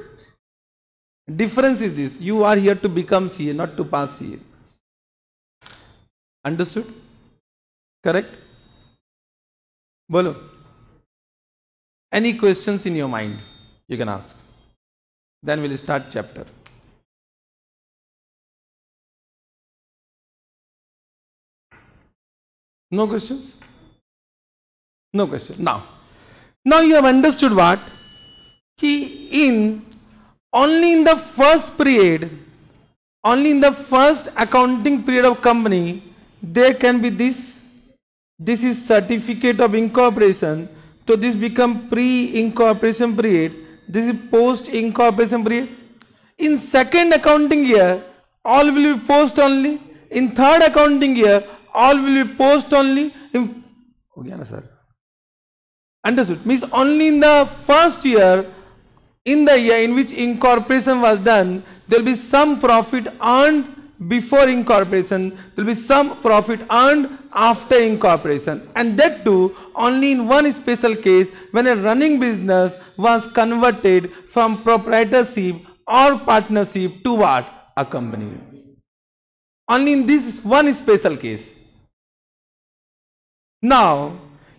Difference is this: you are here to become CA, not to pass CA. Understood? Correct. Bolo. Any questions in your mind? You can ask. then we'll start chapter no questions no question now now you have understood what ki in only in the first period only in the first accounting period of company they can be this this is certificate of incorporation so this become pre-incorporation period this is post-incorporation period in second accounting year all will be post only in third accounting year all will be post only in okay, sir. understood means only in the first year in the year in which incorporation was done there will be some profit earned before incorporation, there will be some profit earned after incorporation and that too only in one special case when a running business was converted from proprietorship or partnership to what? A company. Only in this one special case. Now,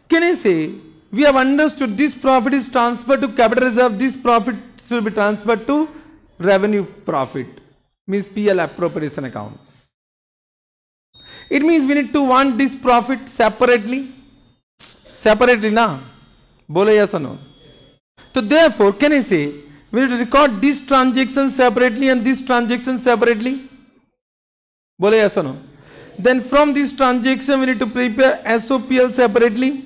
can I say we have understood this profit is transferred to capital reserve, this profit should be transferred to revenue profit means PL appropriation account. It means we need to want this profit separately. Separately na? Bole yes or no? So therefore can I say we need to record this transaction separately and this transaction separately? Bole yes or no? Then from this transaction we need to prepare SOPL separately.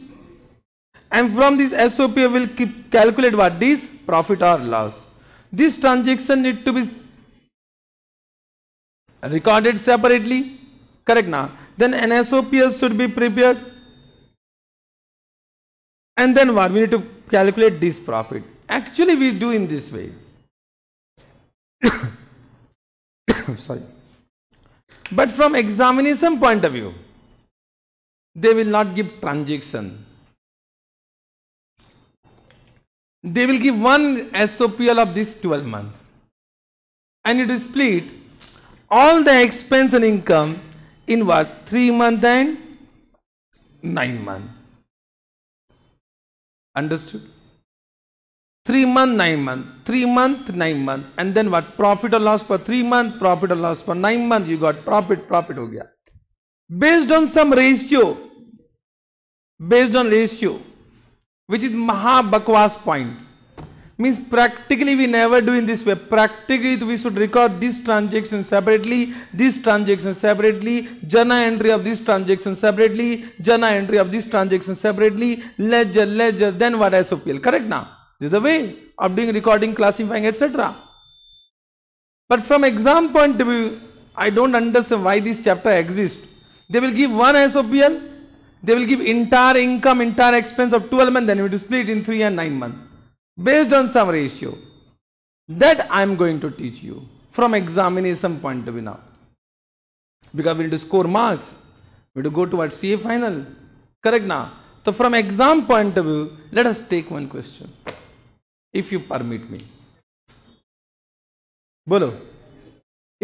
And from this SOPL we will calculate what? This profit or loss. This transaction need to be recorded separately. Correct now. Then an SOPS should be prepared. And then what? We need to calculate this profit. Actually, we do in this way. Sorry. But from examination point of view, they will not give transaction. They will give one SOPL of this 12 month and it is split all the expense and income in what? 3 month and 9 month. Understood? 3 month, 9 month, 3 month, 9 month and then what? Profit or loss for 3 month, profit or loss for 9 month you got profit, profit ho gaya. Based on some ratio, based on ratio which is Mahabakwas point means practically we never do in this way practically we should record this transaction separately this transaction separately jana entry of this transaction separately jana entry of this transaction separately ledger ledger then what SOPL correct now this is the way of doing recording classifying etc but from exam point of view I don't understand why this chapter exists they will give one SOPL they will give entire income entire expense of 12 months then you will split in 3 and 9 months based on some ratio that I am going to teach you from examination point of view now because we need to score marks we need to go towards CA final correct na so from exam point of view let us take one question if you permit me bolo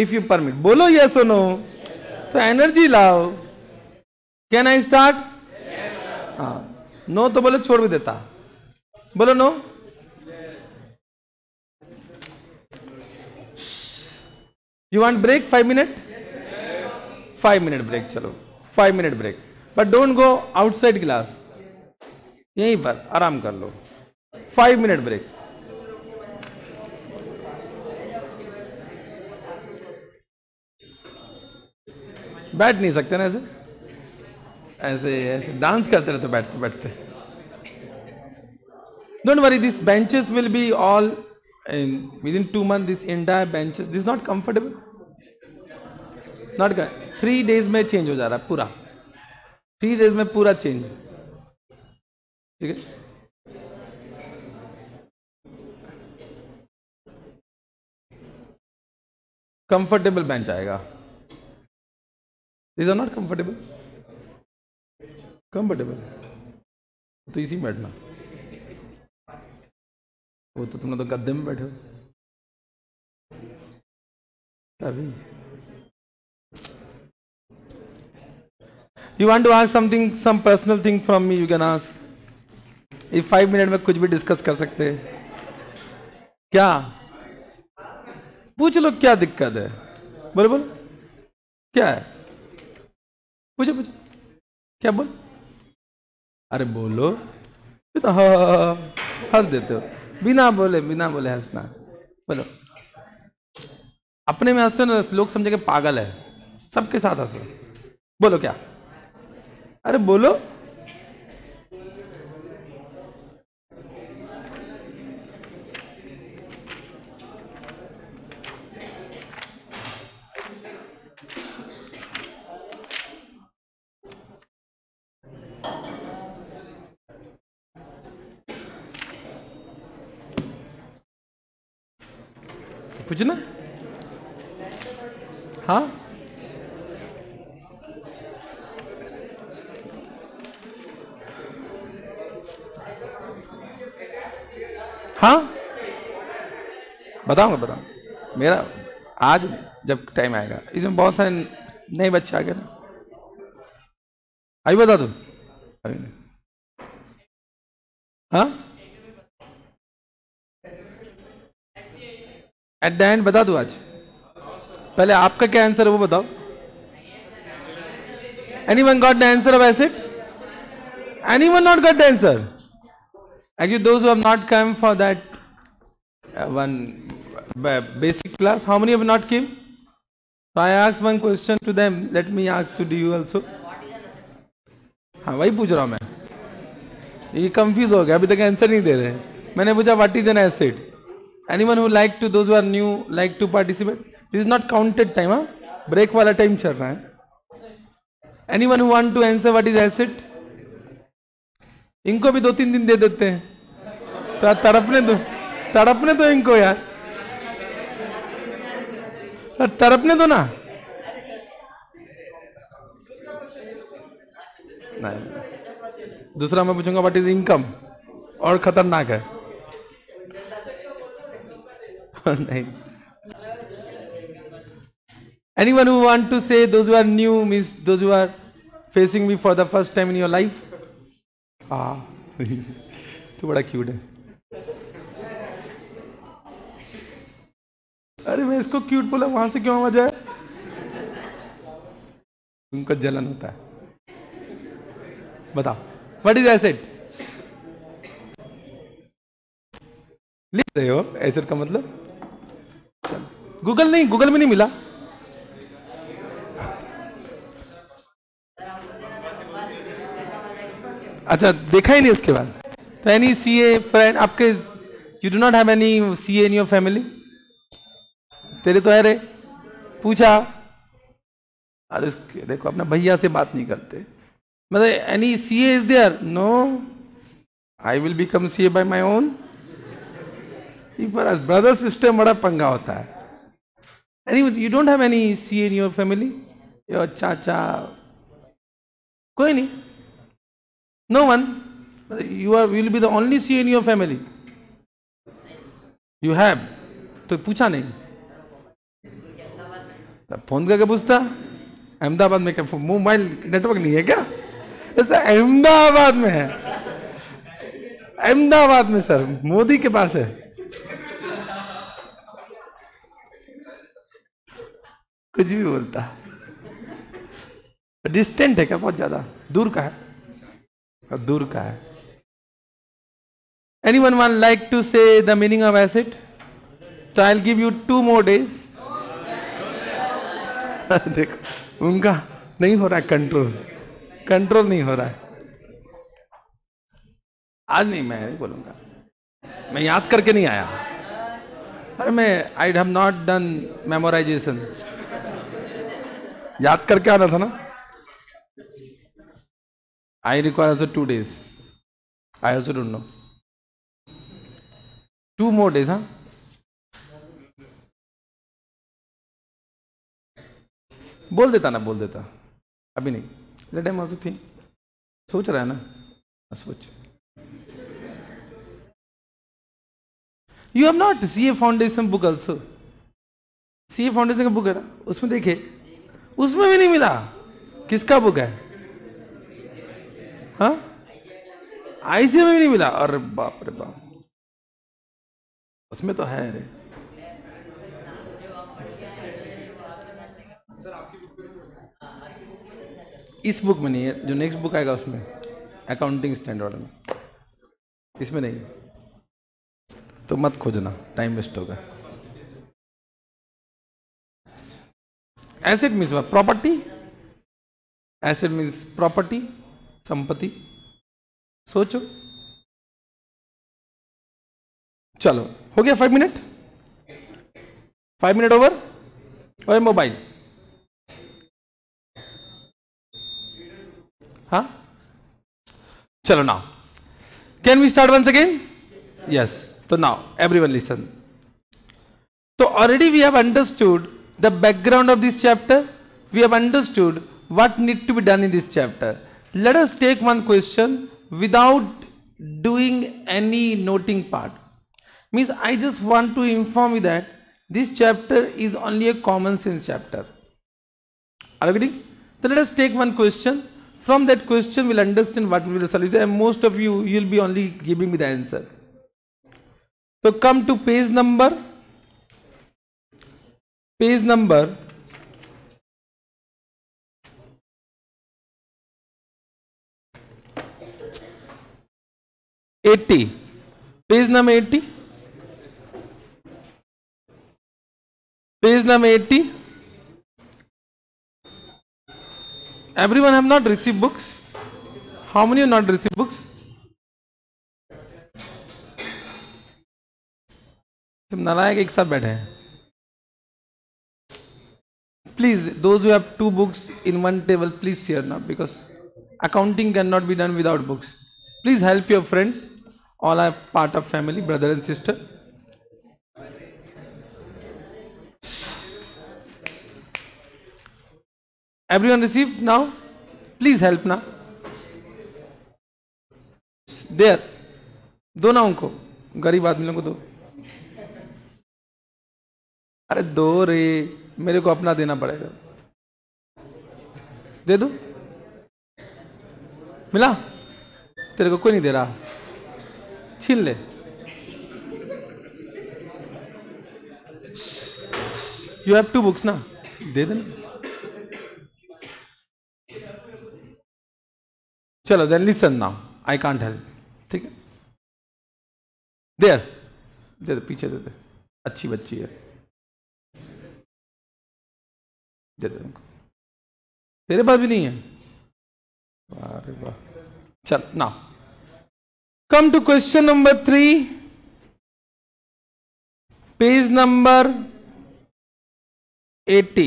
if you permit bolo yes or no yes, और no तो energy लाओ can I start हाँ no no to bolo chhod bhi deta bolo no? yes, you want break five minute five minute break चलो five minute break but don't go outside class यहीं पर आराम कर लो five minute break बैठ नहीं सकते ना ऐसे ऐसे ऐसे डांस करते रहते बैठते बैठते don't worry this benches will be all and within two months this entire benches this is not comfortable not good three days may change ho ja raha pura three days may pura change ठीक है comfortable bench आएगा is are not comfortable comfortable तो इसी में बैठना वो तो तुम लोग तो गद्दे में बैठे हो अभी you want to ask something some personal thing from me you can ask ये फाइव मिनट में कुछ भी डिस्कस कर सकते हैं क्या पूछ लो क्या दिक्कत है बोलो बोलो क्या है पूछो पूछो क्या बोल अरे बोलो तो, हाँ, हाँ, हाँ, हंस देते हो बिना बोले बिना बोले हंसना बोलो अपने में हंसते हो ना तो लोग समझे के पागल है सबके साथ हंसो बोलो क्या अरे बोलो पूछना हाँ हाँ बताऊंगा बताऊंगा मेरा आज जब टाइम आएगा इसमें बहुत सारे नए बच्चे आ गए ना अभी बता दो अभी नहीं हाँ एट द एंड बता दो आज पहले आपका क्या आंसर है वो बताओ any one got the answer of acid any one not got the answer actually those have not come for that one basic class how many have not came so I ask one question to them let me ask to do you also हाँ वही पूछ रहा हूँ मैं ये confuse हो गया अभी तक आंसर नहीं दे रहे मैंने पूछा what is an acid anyone one like to those are new like to participate this is not counted time हाँ ब्रेक वाला टाइम चल रहा है any one want to answer what is acid इनको भी दो तीन दिन दे देते हैं तो तड़पने दो तड़पने दो इनको यार तड़पने दो ना नहीं दूसरा मैं पूछूंगा वट इज इनकम और खतरनाक है Anyone who want to say those who are new means those who are facing me for the first time in your life? Ah, तू बड़ा cute है अरे मैं इसको क्यूट बोला वहां से क्यों आवाज आया उनका जलन होता है बताओ वट इज एसेट लिख रहे हो एसेट का मतलब गूगल नहीं गूगल में नहीं मिला अच्छा देखा ही नहीं उसके बाद तो एनी सी ए फ्रेंड आपके you do not have any C A in your family तेरे तो है रे पूछा अरे देखो अपना भैया से बात नहीं करते मतलब any C A is there no I will become C A by my own पर ब्रदर सिस्टर बड़ा पंगा होता है any you don't have any C in your family your चाचा कोई नहीं no one you are will be the only C in your family you have तो पूछा नहीं फोन करके पूछता अहमदाबाद में क्या मोबाइल नेटवर्क नहीं है क्या ऐसा अहमदाबाद में है अहमदाबाद में सर मोदी के पास है कुछ भी बोलता है डिस्टेंट है क्या बहुत ज्यादा दूर का है हाँ, दूर का है any one one like to say the meaning of acid तो I give you two more days देखो उनका नहीं हो रहा है कंट्रोल कंट्रोल नहीं हो रहा है आज नहीं मैं नहीं बोलूंगा मैं याद करके नहीं आया अरे मैं I have not done memorization याद करके आना था ना I require also two days I also don't know two more days हाँ बोल देता ना बोल देता अभी नहीं लेट टाइम ऑल्सो थिंक सोच रहा है ना सोच you have not C A foundation book also C A foundation का बुक है ना उसमें देखिए उसमें भी नहीं मिला किसका बुक है आईसी हाँ? में भी नहीं मिला अरे बाप रे बाप उसमें तो है रे इस बुक में नहीं है जो नेक्स्ट बुक आएगा उसमें अकाउंटिंग स्टैंडर्ड में इसमें नहीं तो मत खोजना टाइम वेस्ट होगा asset means what property asset means property संपत्ति सोचो चलो हो गया five minute five minute over और मोबाइल हा चलो now can we start once again yes तो नाउ एवरीवन लिसन तो already we have understood the background of this chapter, we have understood what need to be done in this chapter. Let us take one question without doing any noting part. Means I just want to inform you that this chapter is only a common sense chapter. Are you getting? So let us take one question. From that question we'll understand what will be the solution and most of you you'll be only giving me the answer. So come to page number page number eighty page number eighty page number eighty every one have not receive books how many you not receive books नारायक एक साथ बैठे हैं please those who have two books in one table please share now because accounting cannot be done without books please help your friends all are part of family brother and sister everyone received now please help now there दो ना उनको गरीब आदमी लोगों को दो अरे दो रे मेरे को अपना देना पड़ेगा दे दो मिला तेरे को कोई नहीं दे रहा छीन ले यू हैव टू बुक्स ना दे देना चलो then listen now I can't help ठीक है देर दे दे पीछे दे दे अच्छी बच्ची है दे दे तेरे पास भी नहीं है अरे वाह चल ना come to question number three page number 80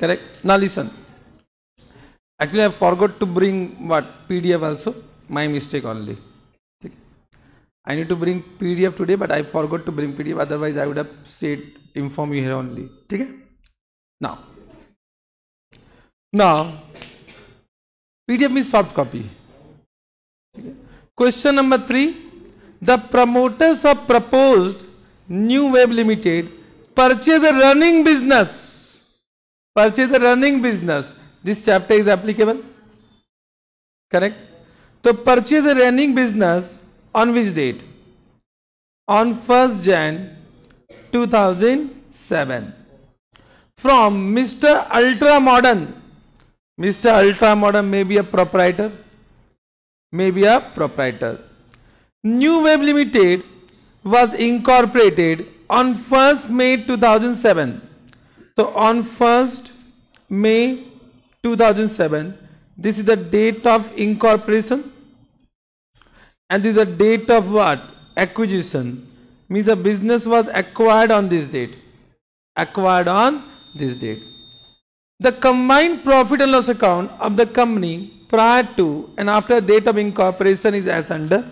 correct now listen actually i forgot to bring what pdf also my mistake only okay. i need to bring pdf today but i forgot to bring pdf otherwise i would have said inform you here only okay Now, now PDF means soft copy. Question number three. The promoters of proposed New web Limited purchase a running business. Purchase a running business. This chapter is applicable. Correct? So purchase a running business on which date? On 1st Jan 2007. from Mr. Ultra Modern. Mr. Ultra Modern may be a proprietor, may be a proprietor. New Web Limited was incorporated on 1st May 2007. So on 1st May 2007, this is the date of incorporation and this is the date of what? Acquisition. Means the business was acquired on this date. Acquired on this date. The combined profit and loss account of the company prior to and after date of incorporation is as under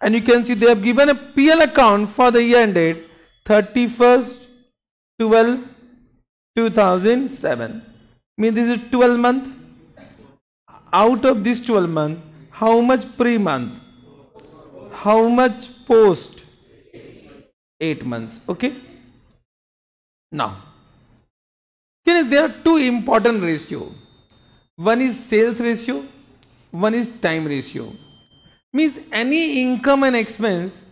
and you can see they have given a PL account for the year end date 31st 12 2007 means this is 12 month out of this 12 month how much pre month how much post 8 months okay now there are two important ratio. One is sales ratio, one is time ratio. Means any income and expense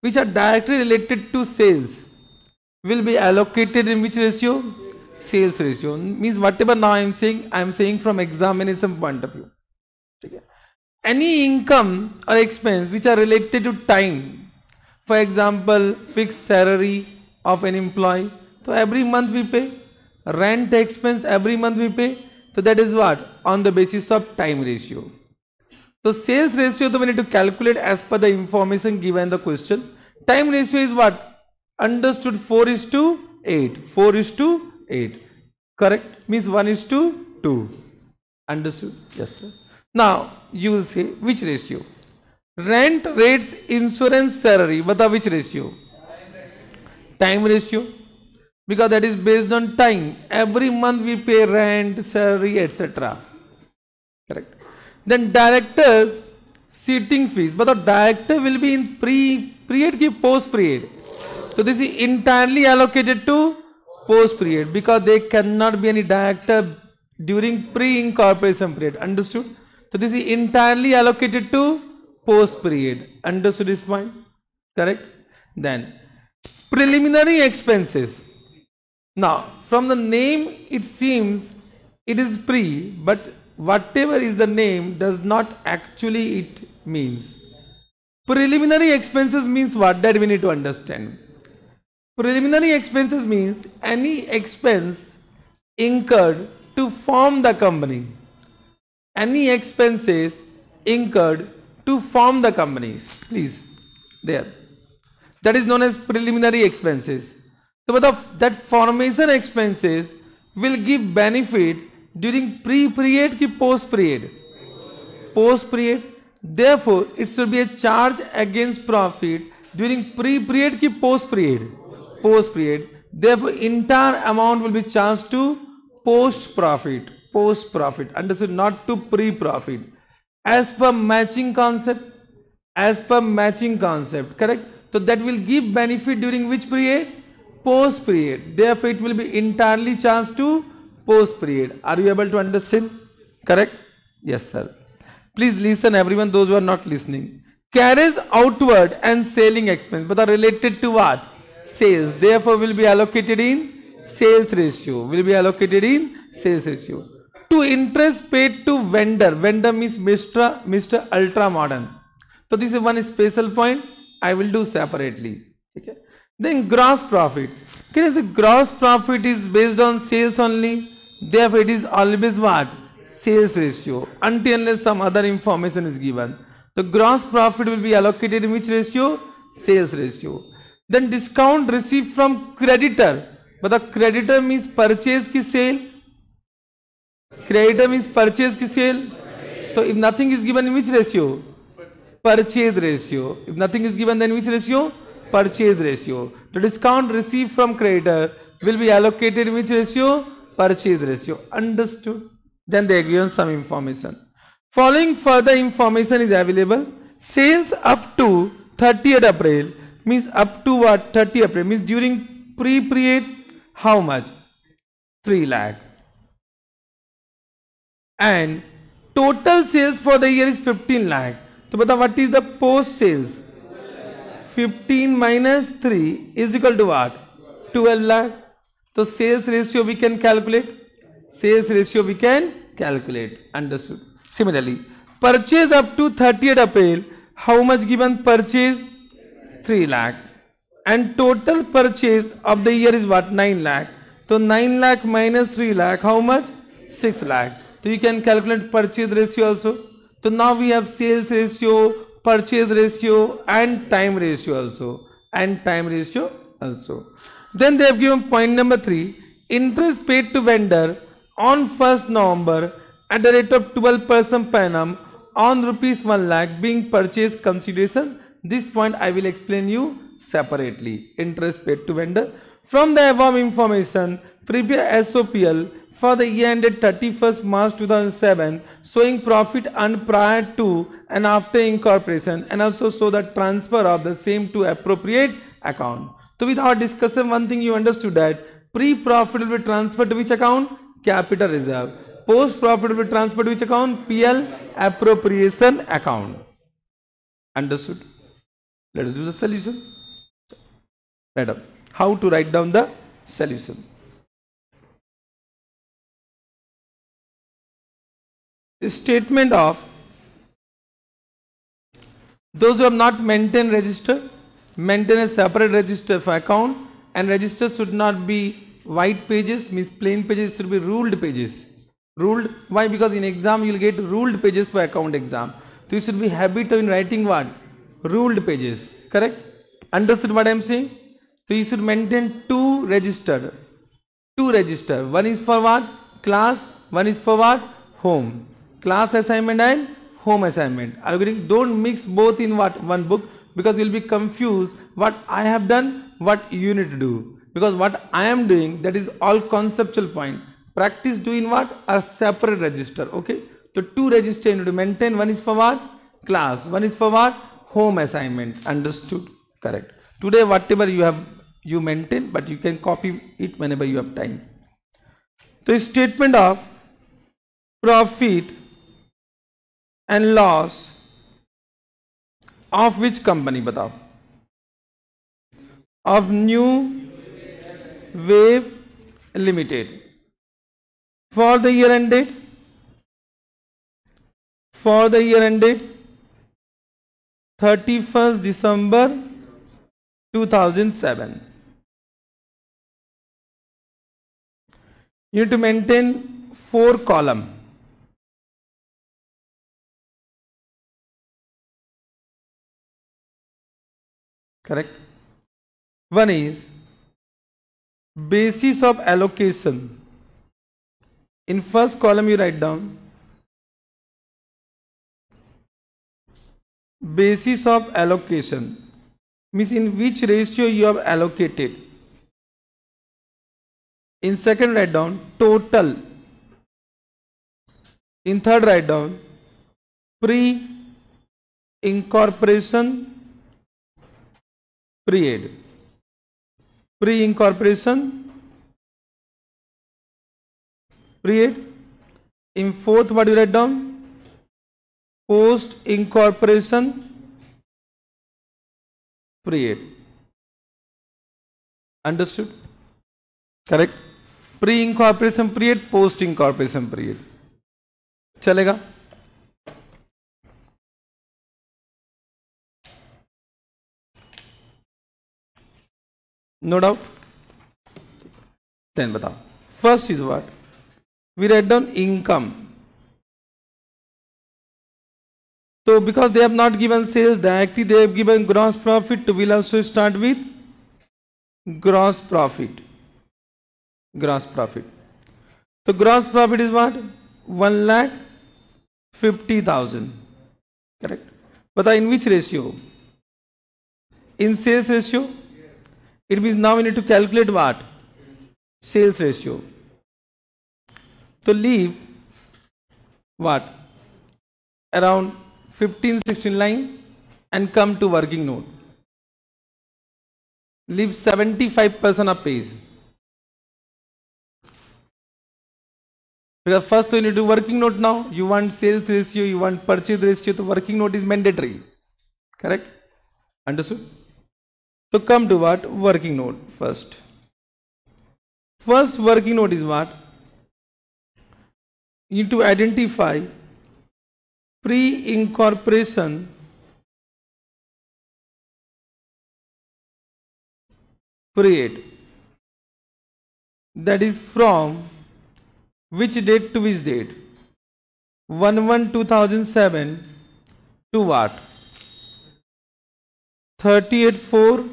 which are directly related to sales will be allocated in which ratio? Sales ratio. Means whatever now I am saying, I am saying from examination point of view. Okay. Any income or expense which are related to time, for example, fixed salary of an employee, so every month we pay rent expense every month we pay. So that is what? On the basis of time ratio. So sales ratio though we need to calculate as per the information given in the question. Time ratio is what? Understood 4 is to 8. 4 is to 8. Correct? Means 1 is to 2. Understood? Yes sir. Now you will say which ratio? Rent, rates, insurance, salary. What are which ratio? Time ratio. Time ratio because that is based on time. Every month we pay rent, salary, etc. Correct. Then directors seating fees. But the director will be in pre period ki post period. So this is entirely allocated to post period because there cannot be any director during pre-incorporation period. Understood? So this is entirely allocated to post period. Understood this point? Correct? Then preliminary expenses now, from the name it seems it is pre, but whatever is the name does not actually it means. Preliminary expenses means what? That we need to understand. Preliminary expenses means any expense incurred to form the company. Any expenses incurred to form the companies. Please, there. That is known as preliminary expenses. So the, that formation expenses will give benefit during pre-period ki post-period? Post-period. Therefore, it should be a charge against profit during pre-period ki post-period? Post-period. Therefore, entire amount will be charged to post-profit. Post-profit. Understood? Not to pre-profit. As per matching concept. As per matching concept. Correct? So that will give benefit during which period? post period. Therefore, it will be entirely charged to post period. Are you able to understand? Correct? Yes, sir. Please listen, everyone, those who are not listening. Carriage outward and selling expense, but are related to what? Sales. Therefore, will be allocated in sales ratio. Will be allocated in sales ratio. To interest paid to vendor. Vendor means Mr. Mr. Ultra Modern. So this is one special point. I will do separately. Okay. Then gross profit. Okay, say gross profit is based on sales only. Therefore, it is always what? Sales ratio. Until unless some other information is given. The gross profit will be allocated in which ratio? Sales ratio. Then discount received from creditor. But the creditor means purchase ki sale. Creditor means purchase ki sale. So if nothing is given in which ratio? Purchase ratio. If nothing is given then which ratio? purchase ratio. The discount received from creditor will be allocated in which ratio? Purchase ratio. Understood? Then they given some information. Following further information is available. Sales up to 30th April means up to what? 30 April means during pre period how much? 3 lakh. And total sales for the year is 15 lakh. to So, bata what is the post sales? Fifteen minus three is equal to at twelve lakh तो sales ratio we can calculate sales ratio we can calculate understood similarly purchase up to thirty at April how much given purchase three lakh and total purchase of the year is what nine lakh तो nine lakh minus three lakh how much six lakh तो you can calculate purchase ratio also तो now we have sales ratio purchase ratio and time ratio also and time ratio also. Then they have given point number 3 interest paid to vendor on 1st November at the rate of 12% per annum on rupees 1 lakh being purchased consideration. This point I will explain you separately. Interest paid to vendor. From the above information, prepare SOPL for the year ended 31st March 2007 showing profit and prior to and after incorporation and also show the transfer of the same to appropriate account. So with our discussion one thing you understood that pre-profit will be transferred to which account? Capital reserve. Post profit will be transferred to which account? PL appropriation account. Understood? Let us do the solution. Right How to write down the solution. statement of those who have not maintained register maintain a separate register for account and register should not be white pages means plain pages should be ruled pages ruled why because in exam you will get ruled pages for account exam so you should be habit in writing what ruled pages correct understood what i am saying so you should maintain two register two register one is for what class one is for what home class assignment and home assignment. Are you getting? Don't mix both in what one book because you'll be confused what I have done, what you need to do. Because what I am doing that is all conceptual point. Practice doing what are separate register. Okay. So two register you need to maintain. One is for what? Class. One is for what? Home assignment. Understood? Correct. Today whatever you have you maintain but you can copy it whenever you have time. The statement of profit and loss of which company बताओ of new wave limited for the year ended for the year ended thirty first December two thousand seven you to maintain four column correct one is basis of allocation in first column you write down basis of allocation means in which ratio you have allocated in second write down total in third write down pre incorporation period pre incorporation period in fourth word you write down post incorporation period understood correct pre incorporation period post incorporation period चलेगा no doubt then बताओ first is what we write down income तो because they have not given sales directly they have given gross profit to will also start with gross profit gross profit तो gross profit is what one lakh fifty thousand correct बता इन which ratio in sales ratio It means now we need to calculate what? Sales ratio. So leave what? Around 15, 16 line and come to working node. Leave 75% of page. Because first you need to working note now. You want sales ratio, you want purchase ratio. So working note is mandatory. Correct? Understood? So come to what? Working note first. First working note is what? You need to identify pre-incorporation period that is from which date to which date 1 1 2007 to what 38 4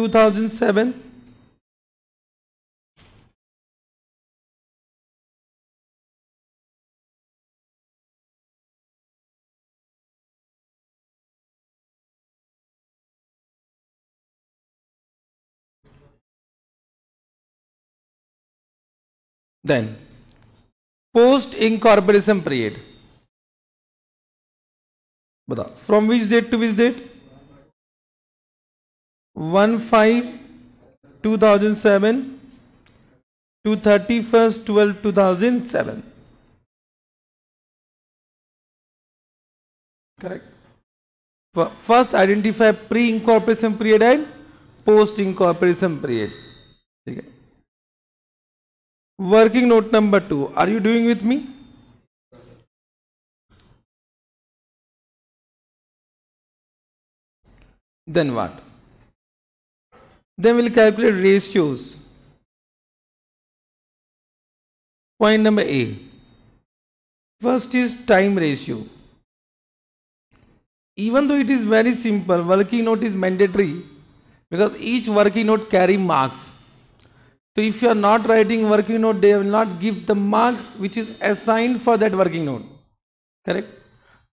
2007 then post incorporation period from which date to which date 1 2007 to 31st 12 2007 correct first identify pre incorporation period and post incorporation period okay. working note number 2 are you doing with me then what then we'll calculate ratios. Point number A. First is time ratio. Even though it is very simple, working note is mandatory because each working note carry marks. So if you are not writing working note, they will not give the marks which is assigned for that working note. Correct?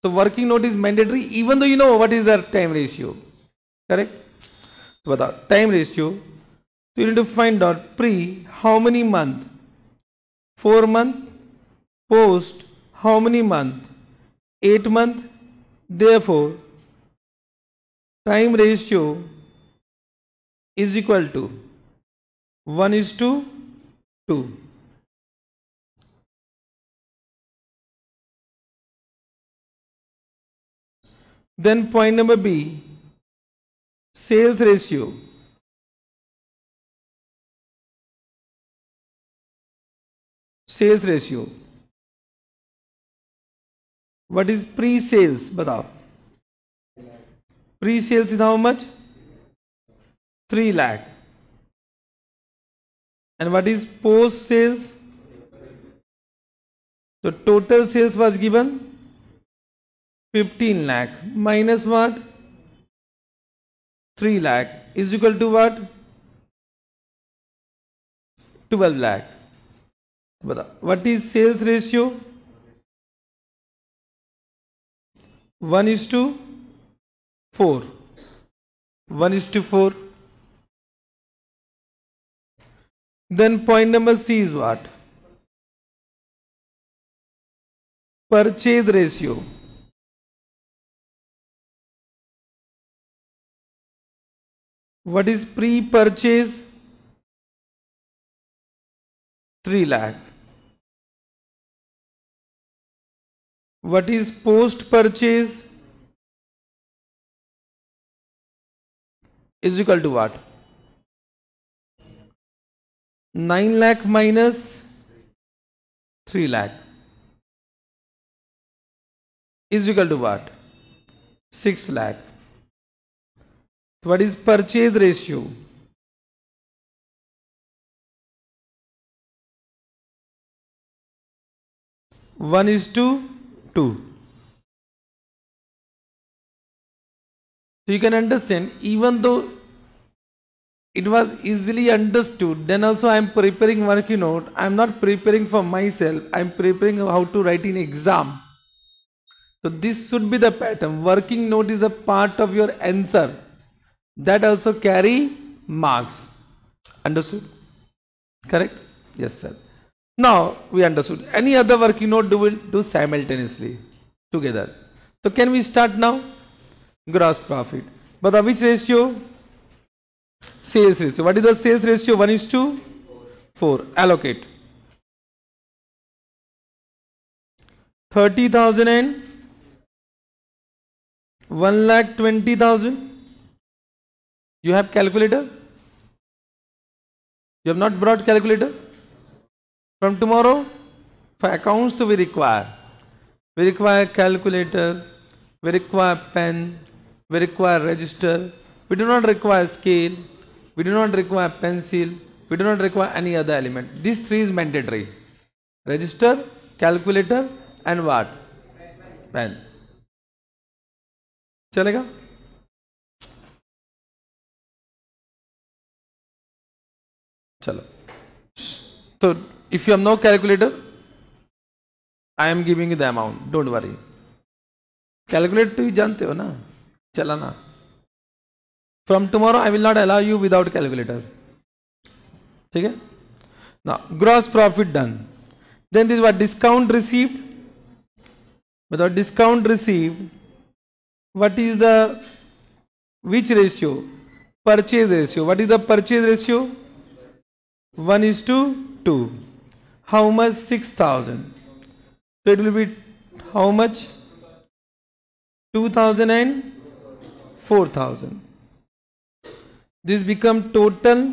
So working note is mandatory even though you know what is the time ratio. Correct? about the time ratio so you need to find out pre how many month 4 month post how many month 8 month therefore time ratio is equal to 1 is to 2 then point number b sales ratio sales ratio what is pre-sales बताओ pre-sales is how much 3 lakh and what is post sales the total sales was given 15 lakh minus what 3 lakh is equal to what 12 lakh bata what is sales ratio 1 is to 4 1 is to 4 then point number c is what purchase ratio what is pre-purchase 3 lakh what is post purchase is equal to what 9 lakh minus 3 lakh is equal to what 6 lakh what is purchase ratio one is to two so you can understand even though it was easily understood then also I am preparing working note I am not preparing for myself I am preparing how to write in exam so this should be the pattern working note is a part of your answer that also carry marks. Understood? Correct? Yes, sir. Now we understood. Any other working note do we will do simultaneously together. So can we start now? Gross profit. But the uh, which ratio? Sales ratio. What is the sales ratio? 1 is to 4. Allocate. 30,000 and 1 lakh 20,000 you have calculator? You have not brought calculator? From tomorrow, for accounts to we require. We require calculator, we require pen, we require register, we do not require scale, we do not require pencil, we do not require any other element. These three is mandatory. Register, calculator and what? Pen. चलेगा चलो तो if you have no calculator I am giving the amount don't worry calculate to जानते हो ना चला ना from tomorrow I will not allow you without calculator ठीक है ना gross profit done then this what discount received without discount receive what is the which ratio purchase ratio what is the purchase ratio 1 is to 2. How much? 6000. So it will be how much? 2000 and 4000. This become total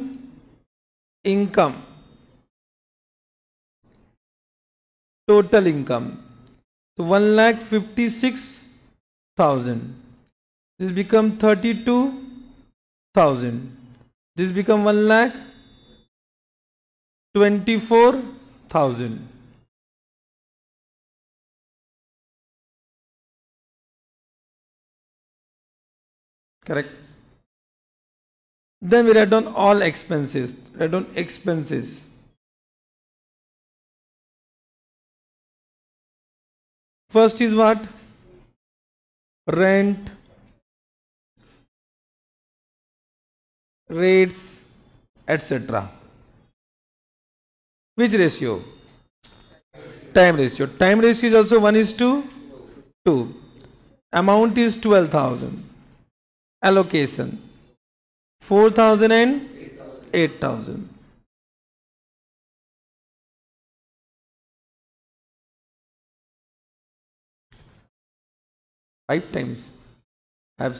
income. Total income. So 1 lakh 56,000. This become 32,000. This become 1 lakh 24,000. Correct. Then we write down all expenses. Write down expenses. First is what? Rent, rates, etc which ratio time ratio time ratio is also 1 is to 2 amount is 12000 allocation 4000 and 8000 five times have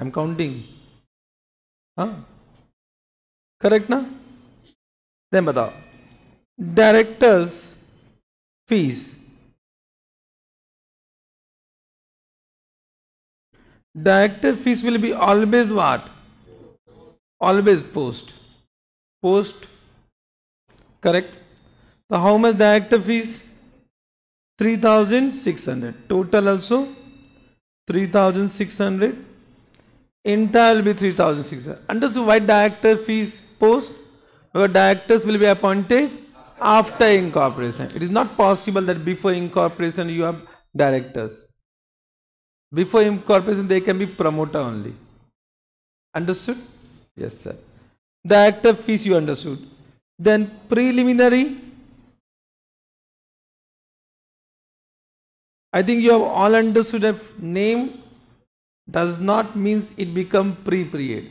i'm counting huh correct now then बताओ directors fees director fees will be always what always post post correct तो how much director fees three thousand six hundred total also three thousand six hundred three thousand six hundred under so what director fees post Because directors will be appointed after incorporation. It is not possible that before incorporation you have directors. Before incorporation they can be promoter only. Understood? Yes, sir. Director fees you understood. Then preliminary. I think you have all understood that name does not means it become pre-period.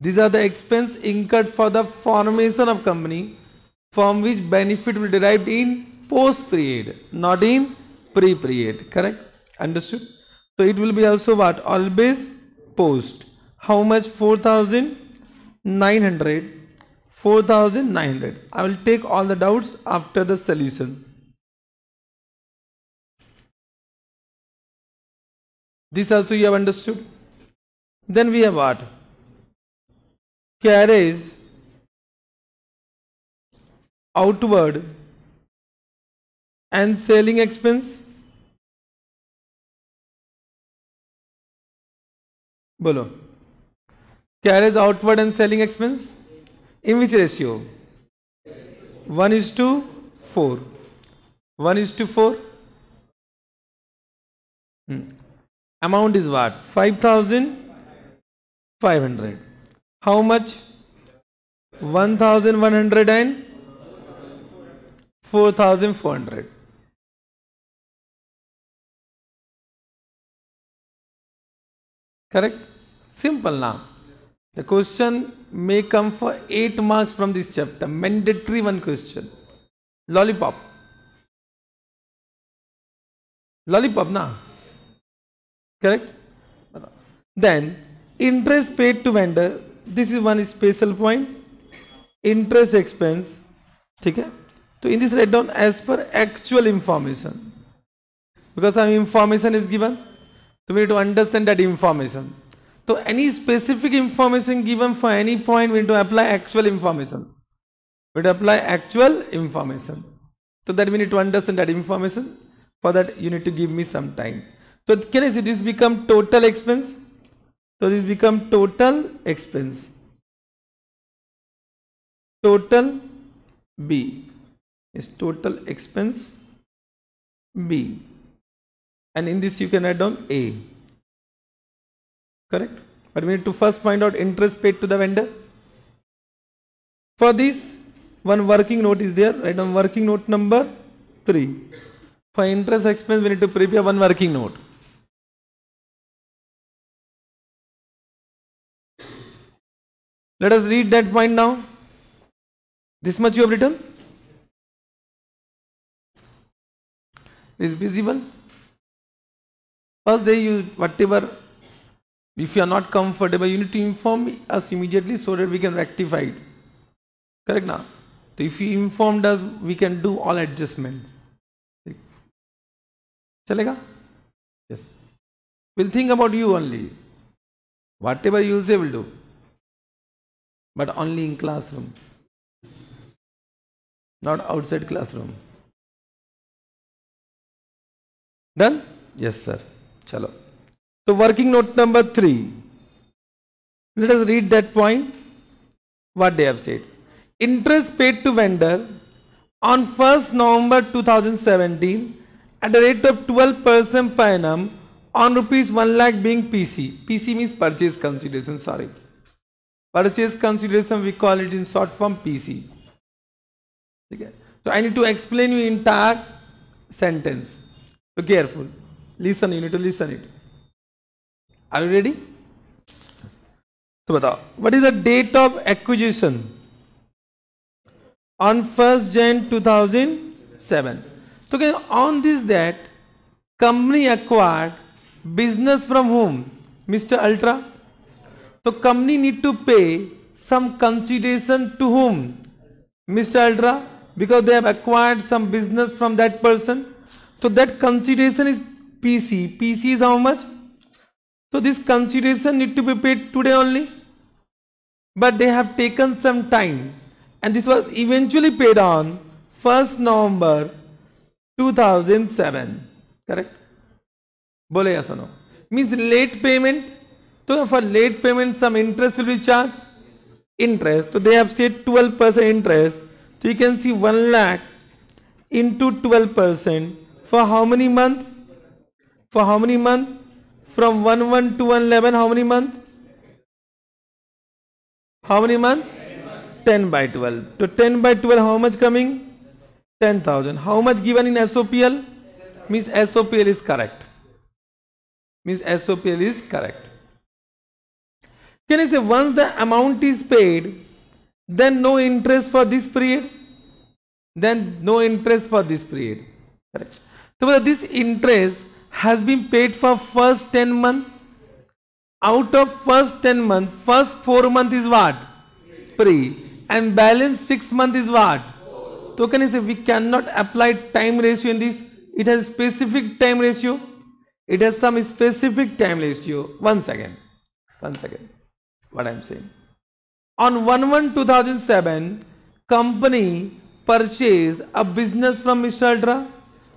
These are the expense incurred for the formation of company from which benefit will derived in post period, not in pre period. Correct? Understood? So it will be also what? Always post. How much? 4900. 4900. I will take all the doubts after the solution. This also you have understood. Then we have what? Carriage outward and selling expense बोलो carriage outward and selling expense in which ratio one is to four one is to four amount is what five thousand five hundred how much 1100 and 4400 correct simple now the question may come for 8 marks from this chapter mandatory one question lollipop lollipop na correct then interest paid to vendor this is one special point interest expense ठीक है in this write down as per actual information because some information is given so we need to understand that information So, any specific information given for any point we need to apply actual information we apply actual information so that we need to understand that information for that you need to give me some time so can I see this become total expense so this become total expense. Total B is total expense B and in this you can add on A. Correct? But we need to first find out interest paid to the vendor. For this one working note is there right on working note number 3. For interest expense we need to prepare one working note. Let us read that point now. This much you have written? Is visible. First day you whatever if you are not comfortable you need to inform us immediately so that we can rectify it. Correct now? So if you informed us we can do all adjustment. Chalega? Yes. We'll think about you only. Whatever you say will do. but only in classroom, not outside classroom. Done? Yes, sir. Chalo. So, working note number 3 Let us read that point. What they have said. Interest paid to vendor on 1st November 2017 at the rate of 12% per annum on rupees 1 lakh being PC. PC means purchase consideration, sorry. purchase consideration we call it in short form pc okay so i need to explain you entire sentence so careful listen you need to listen it are you ready So बताओ what is the date on 1st Jan 2007. So on this date, company acquired business from whom? Mr. Ultra. So company need to pay some consideration to whom? Mr. Aldra because they have acquired some business from that person. So that consideration is PC. PC is how much? So this consideration need to be paid today only. But they have taken some time and this was eventually paid on 1st November 2007. Correct? बोले या सुनो means late payment so for late payment, some interest will be charged. Interest. So they have said 12% interest. So you can see 1 lakh into 12% for how many month? For how many month? From 1 1 to 111, how many month? How many month? 10 by 12. So 10 by 12, how much coming? 10,000. How much given in SOPL? Means SOPL is correct. Means SOPL is correct. Can I say once the amount is paid, then no interest for this period? Then no interest for this period. Correct. So this interest has been paid for first 10 month. Out of first 10 month, first 4 month is what? Pre. And balance 6 month is what? So can I say we cannot apply time ratio in this? It has specific time ratio. It has some specific time ratio. Once again. Once again what I'm saying. On 1-1-2007, company purchased a business from Mr. Ultra.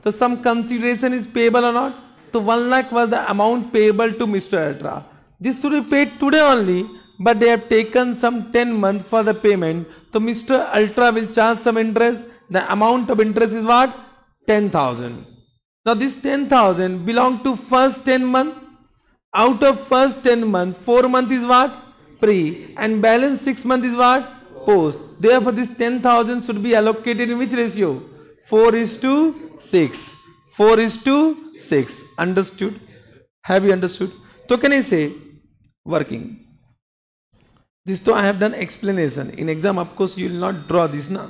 So some consideration is payable or not? So 1 lakh was the amount payable to Mr. Ultra. This should be paid today only, but they have taken some 10 months for the payment. So Mr. Ultra will charge some interest. The amount of interest is what? 10,000. Now this 10,000 belong to first 10 months. Out of first 10 months, 4 months is what? pre and balance 6 month is what? Post. Therefore this 10,000 should be allocated in which ratio? 4 is to 6. 4 is to 6. Understood? Have you understood? So can I say working? This though I have done explanation. In exam of course you will not draw this now.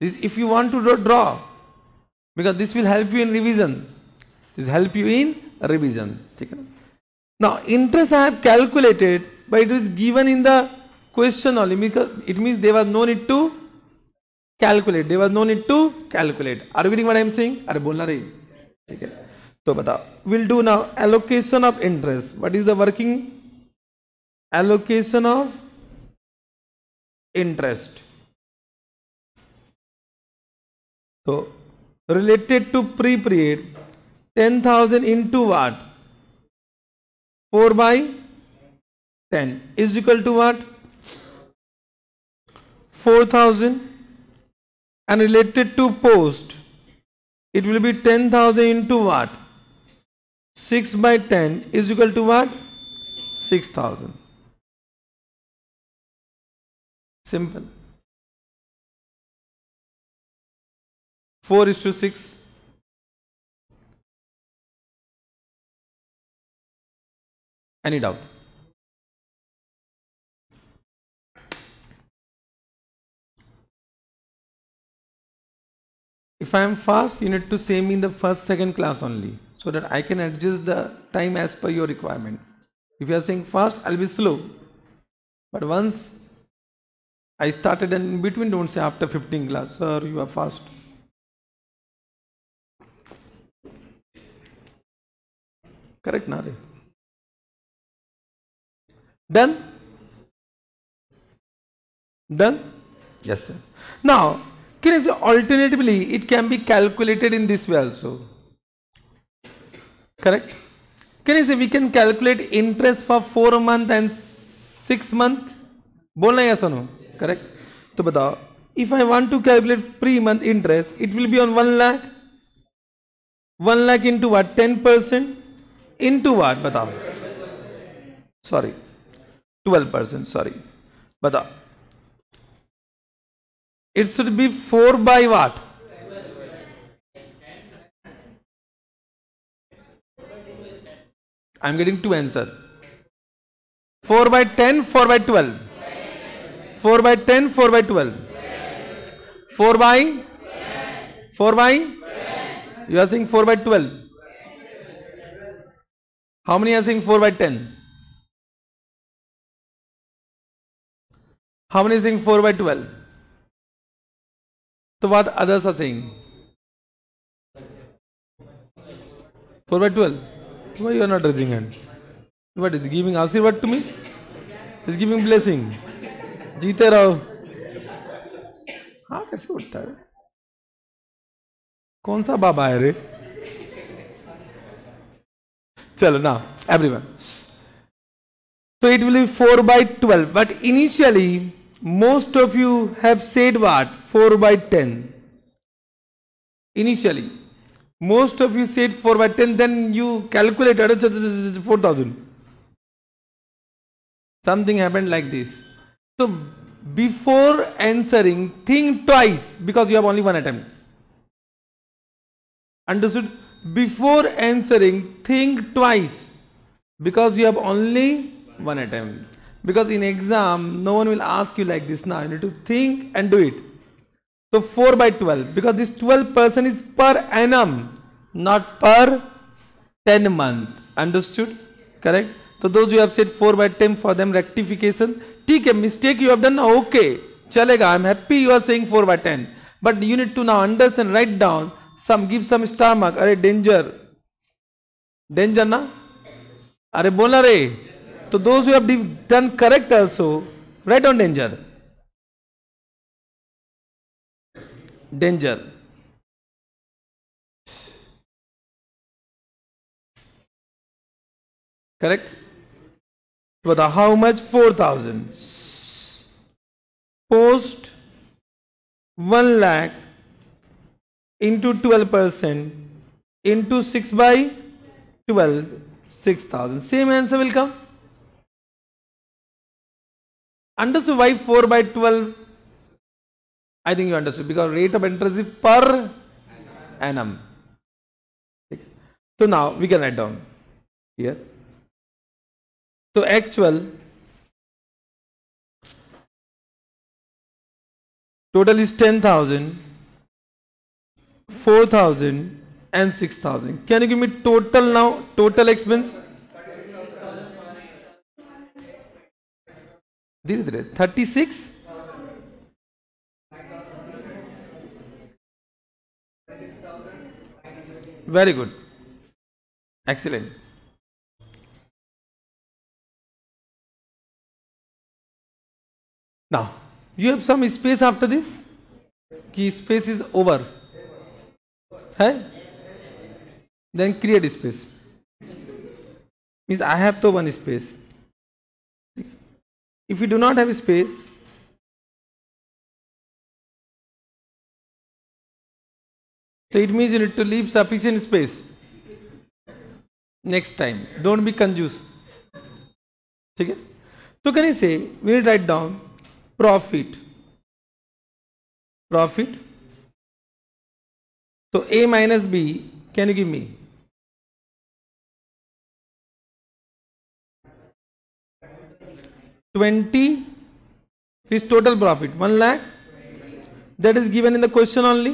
This if you want to draw, draw because this will help you in revision. This help you in revision. Now interest I have calculated but it is given in the question only because it means there was no need to calculate there was no need to calculate are you getting what i am saying are bolna rahi theek hai to batao we'll do now allocation of interest what is the working allocation of interest so related to pre period 10000 into what 4 by 10 is equal to what 4000 and related to post it will be 10000 into what 6 by 10 is equal to what 6000 simple 4 is to 6 any doubt If I am fast, you need to say me in the first, second class only so that I can adjust the time as per your requirement. If you are saying fast, I'll be slow. But once I started and in between, don't say after 15 class, sir, you are fast. Correct, Nare? Done? Done? Yes, sir. Now, can I say alternatively, it can be calculated in this way also. Correct? Can I say we can calculate interest for 4 month and 6 month? Bola yes or no? Correct? To batao. If I want to calculate pre-month interest, it will be on 1 lakh. 1 lakh into what? 10%? Into what? Batao. Sorry. 12%. Sorry. Batao. It should be 4 by what? I am getting two answer. 4 by 10, 4 by 12. 4 by 10, 4 by 12. 4 by? 4 by? You are saying 4 by 12. How many are saying 4 by 10? How many are saying 4 by 12? तो बाद others are saying four by twelve why you are not raising hand what is giving आशीर्वाद to me is giving blessing जीते रहो हाँ कैसे उठता है कौन सा बाबा है रे चलो ना everyone so it will be four by twelve but initially most of you have said what 4 by 10 initially most of you said 4 by 10 then you calculated 4000 something happened like this so before answering think twice because you have only one attempt understood before answering think twice because you have only one attempt because in exam no one will ask you like this now you need to think and do it so 4 by 12 because this 12 percent is per annum not per 10 month understood correct so those you have said 4 by 10 for them rectification take a mistake you have done now okay chalega. i I'm happy you are saying 4 by 10 but you need to now understand write down some give some stomach अरे danger danger ना अरे बोला रे so those who have done correct also, write on danger. Danger. Correct? But how much? 4000. Post 1 lakh into 12 percent into 6 by 12 6000 same answer will come Understood why 4 by 12? I think you understood because rate of interest is per annum. So now we can write down here. So actual total is 10,000, 4,000 and 6,000. Can you give me total now? Total expense? Thirty-six. Very good. Excellent. now you have some space after this ki space is over hai then create space means i have to one space if you do not have space so it means you need to leave sufficient space next time don't be confused so can you say we will write down profit profit So a minus b can you give me 20 is total profit 1 lakh that is given in the question only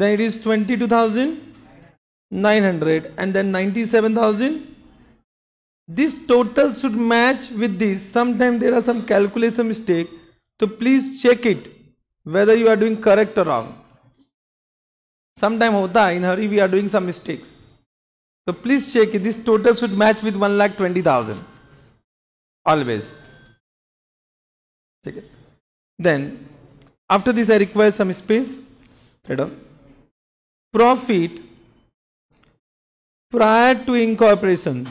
then it is 22,900 and then 97,000 this total should match with this sometimes there are some calculation mistake so please check it whether you are doing correct or wrong sometime hota in hurry we are doing some mistakes so please check it this total should match with 1 lakh 20,000 always Okay. then after this I require some space right on profit prior to incorporation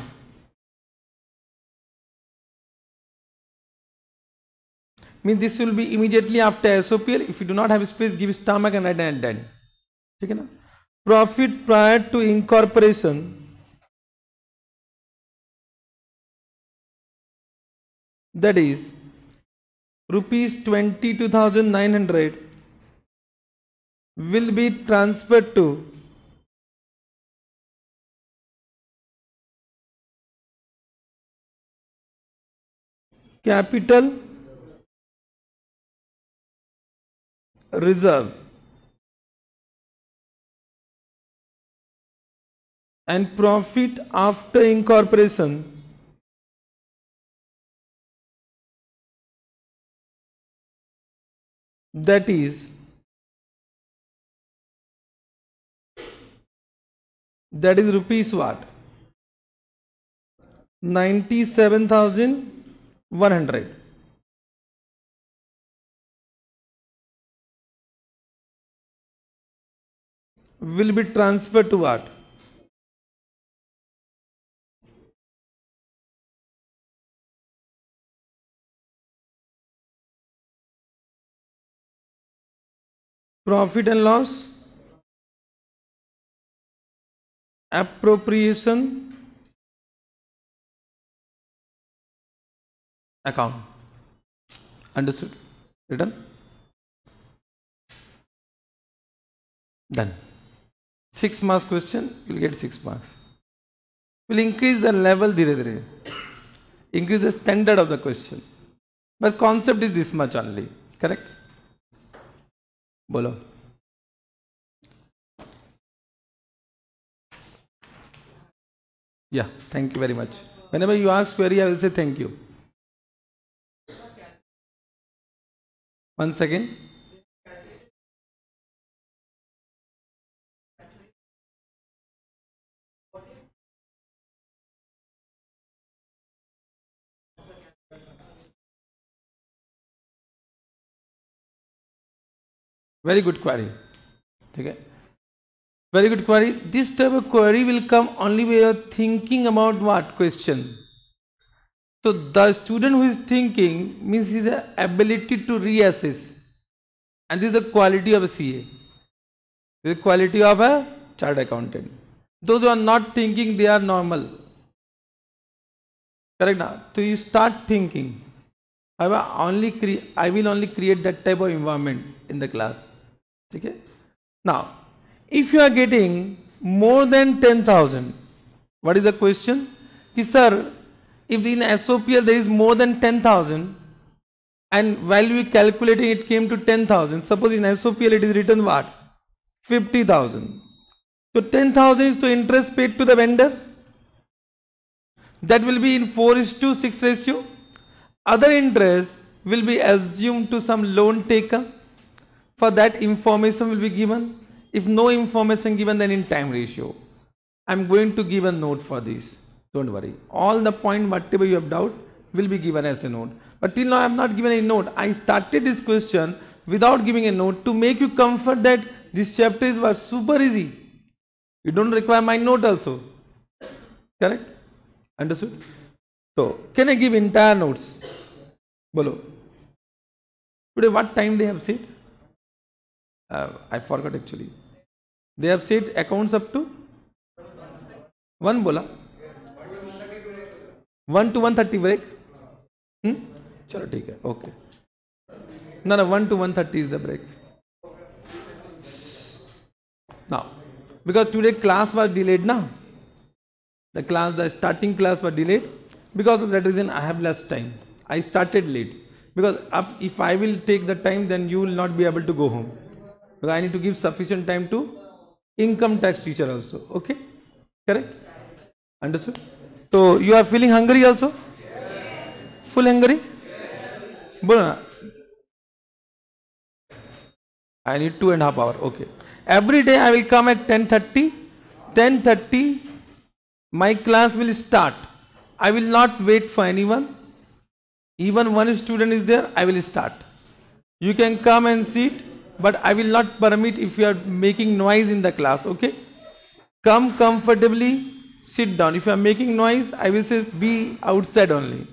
means this will be immediately after SOPL if you do not have space give stomach and write and done. Okay? profit prior to incorporation that is rupees 22900 will be transferred to capital reserve and profit after incorporation that is that is rupees what 97100 will be transferred to what profit and loss appropriation account understood written done 6 marks question you will get 6 marks will increase the level dhire dhire increase the standard of the question but concept is this much only correct बोलो Yeah, thank you very much. Whenever you ask query, I will say thank you. One second. very good query okay very good query this type of query will come only when you're thinking about what question so the student who is thinking means his ability to reassess and this is the quality of a ca the quality of a chartered accountant those who are not thinking they are normal correct now so you start thinking i will only create i will only create that type of environment in the class okay now if you are getting more than 10000 what is the question ki sir if in SOPL there is more than 10000 and while we calculating it came to 10000 suppose in SOPL it is written what 50000 so 10000 is to interest paid to the vendor that will be in 4 is to 6 ratio other interest will be assumed to some loan taker for that information will be given. If no information given then in time ratio. I'm going to give a note for this. Don't worry. All the point whatever you have doubt will be given as a note. But till now I have not given any note. I started this question without giving a note to make you comfort that this chapter is super easy. You don't require my note also. Correct? Understood? So can I give entire notes? Bolo. Today what time they have said? Uh, I forgot actually. They have said accounts up to one bola. One to one thirty break. Hmm? Chalo, okay. No, no, one to one thirty is the break. Now, because today class was delayed now. The class, the starting class was delayed. Because of that reason, I have less time. I started late. Because if I will take the time, then you will not be able to go home. because I need to give sufficient time to income tax teacher also. Okay, correct? Understood? So you are feeling hungry also? Yes. Full hungry? Yes. बोलो na. I need two and a half hour. Okay. Every day I will come at 10:30. 10:30 my class will start. I will not wait for anyone. Even one student is there, I will start. You can come and sit. but I will not permit if you are making noise in the class okay come comfortably sit down if you are making noise I will say be outside only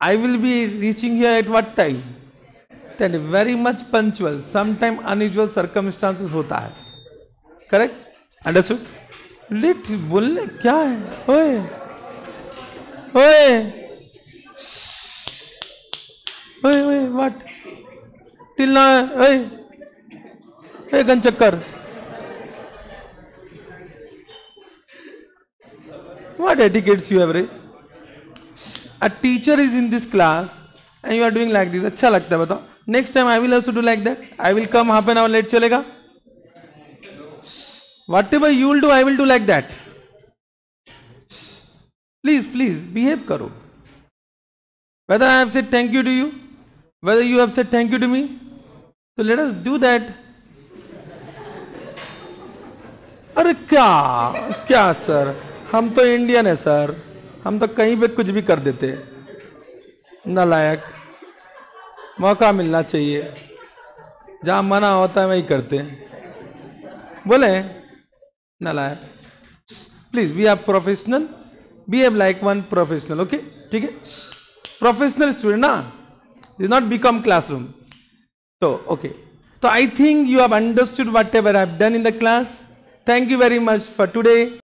I will be reaching here at what time Then very much punctual sometime unusual circumstances होता Correct? Understood? Understood late Kya hai? Oye, oye, ओए oye. ओए what till ना ओए गन चक्कर what etiquettes you every a teacher is in this class and you are doing like this अच्छा लगता है बताओ next time I will also do like that I will come half an hour late चलेगा whatever you will do I will do like that please please behave करो whether I have said thank you to you whether you have said thank you to me तो let us do that अरे क्या क्या sir हम तो Indian है sir हम तो कहीं पे कुछ भी कर देते नालायक मौका मिलना चाहिए जहाँ मना होता है वही करते बोले नालायक please be are professional be एव लाइक वन प्रोफेशनल ओके ठीक है प्रोफेशनल स्टूडेंट ना इज नॉट बिकम क्लासरूम तो ओके तो I think you have understood whatever have done in the class Thank you very much for today.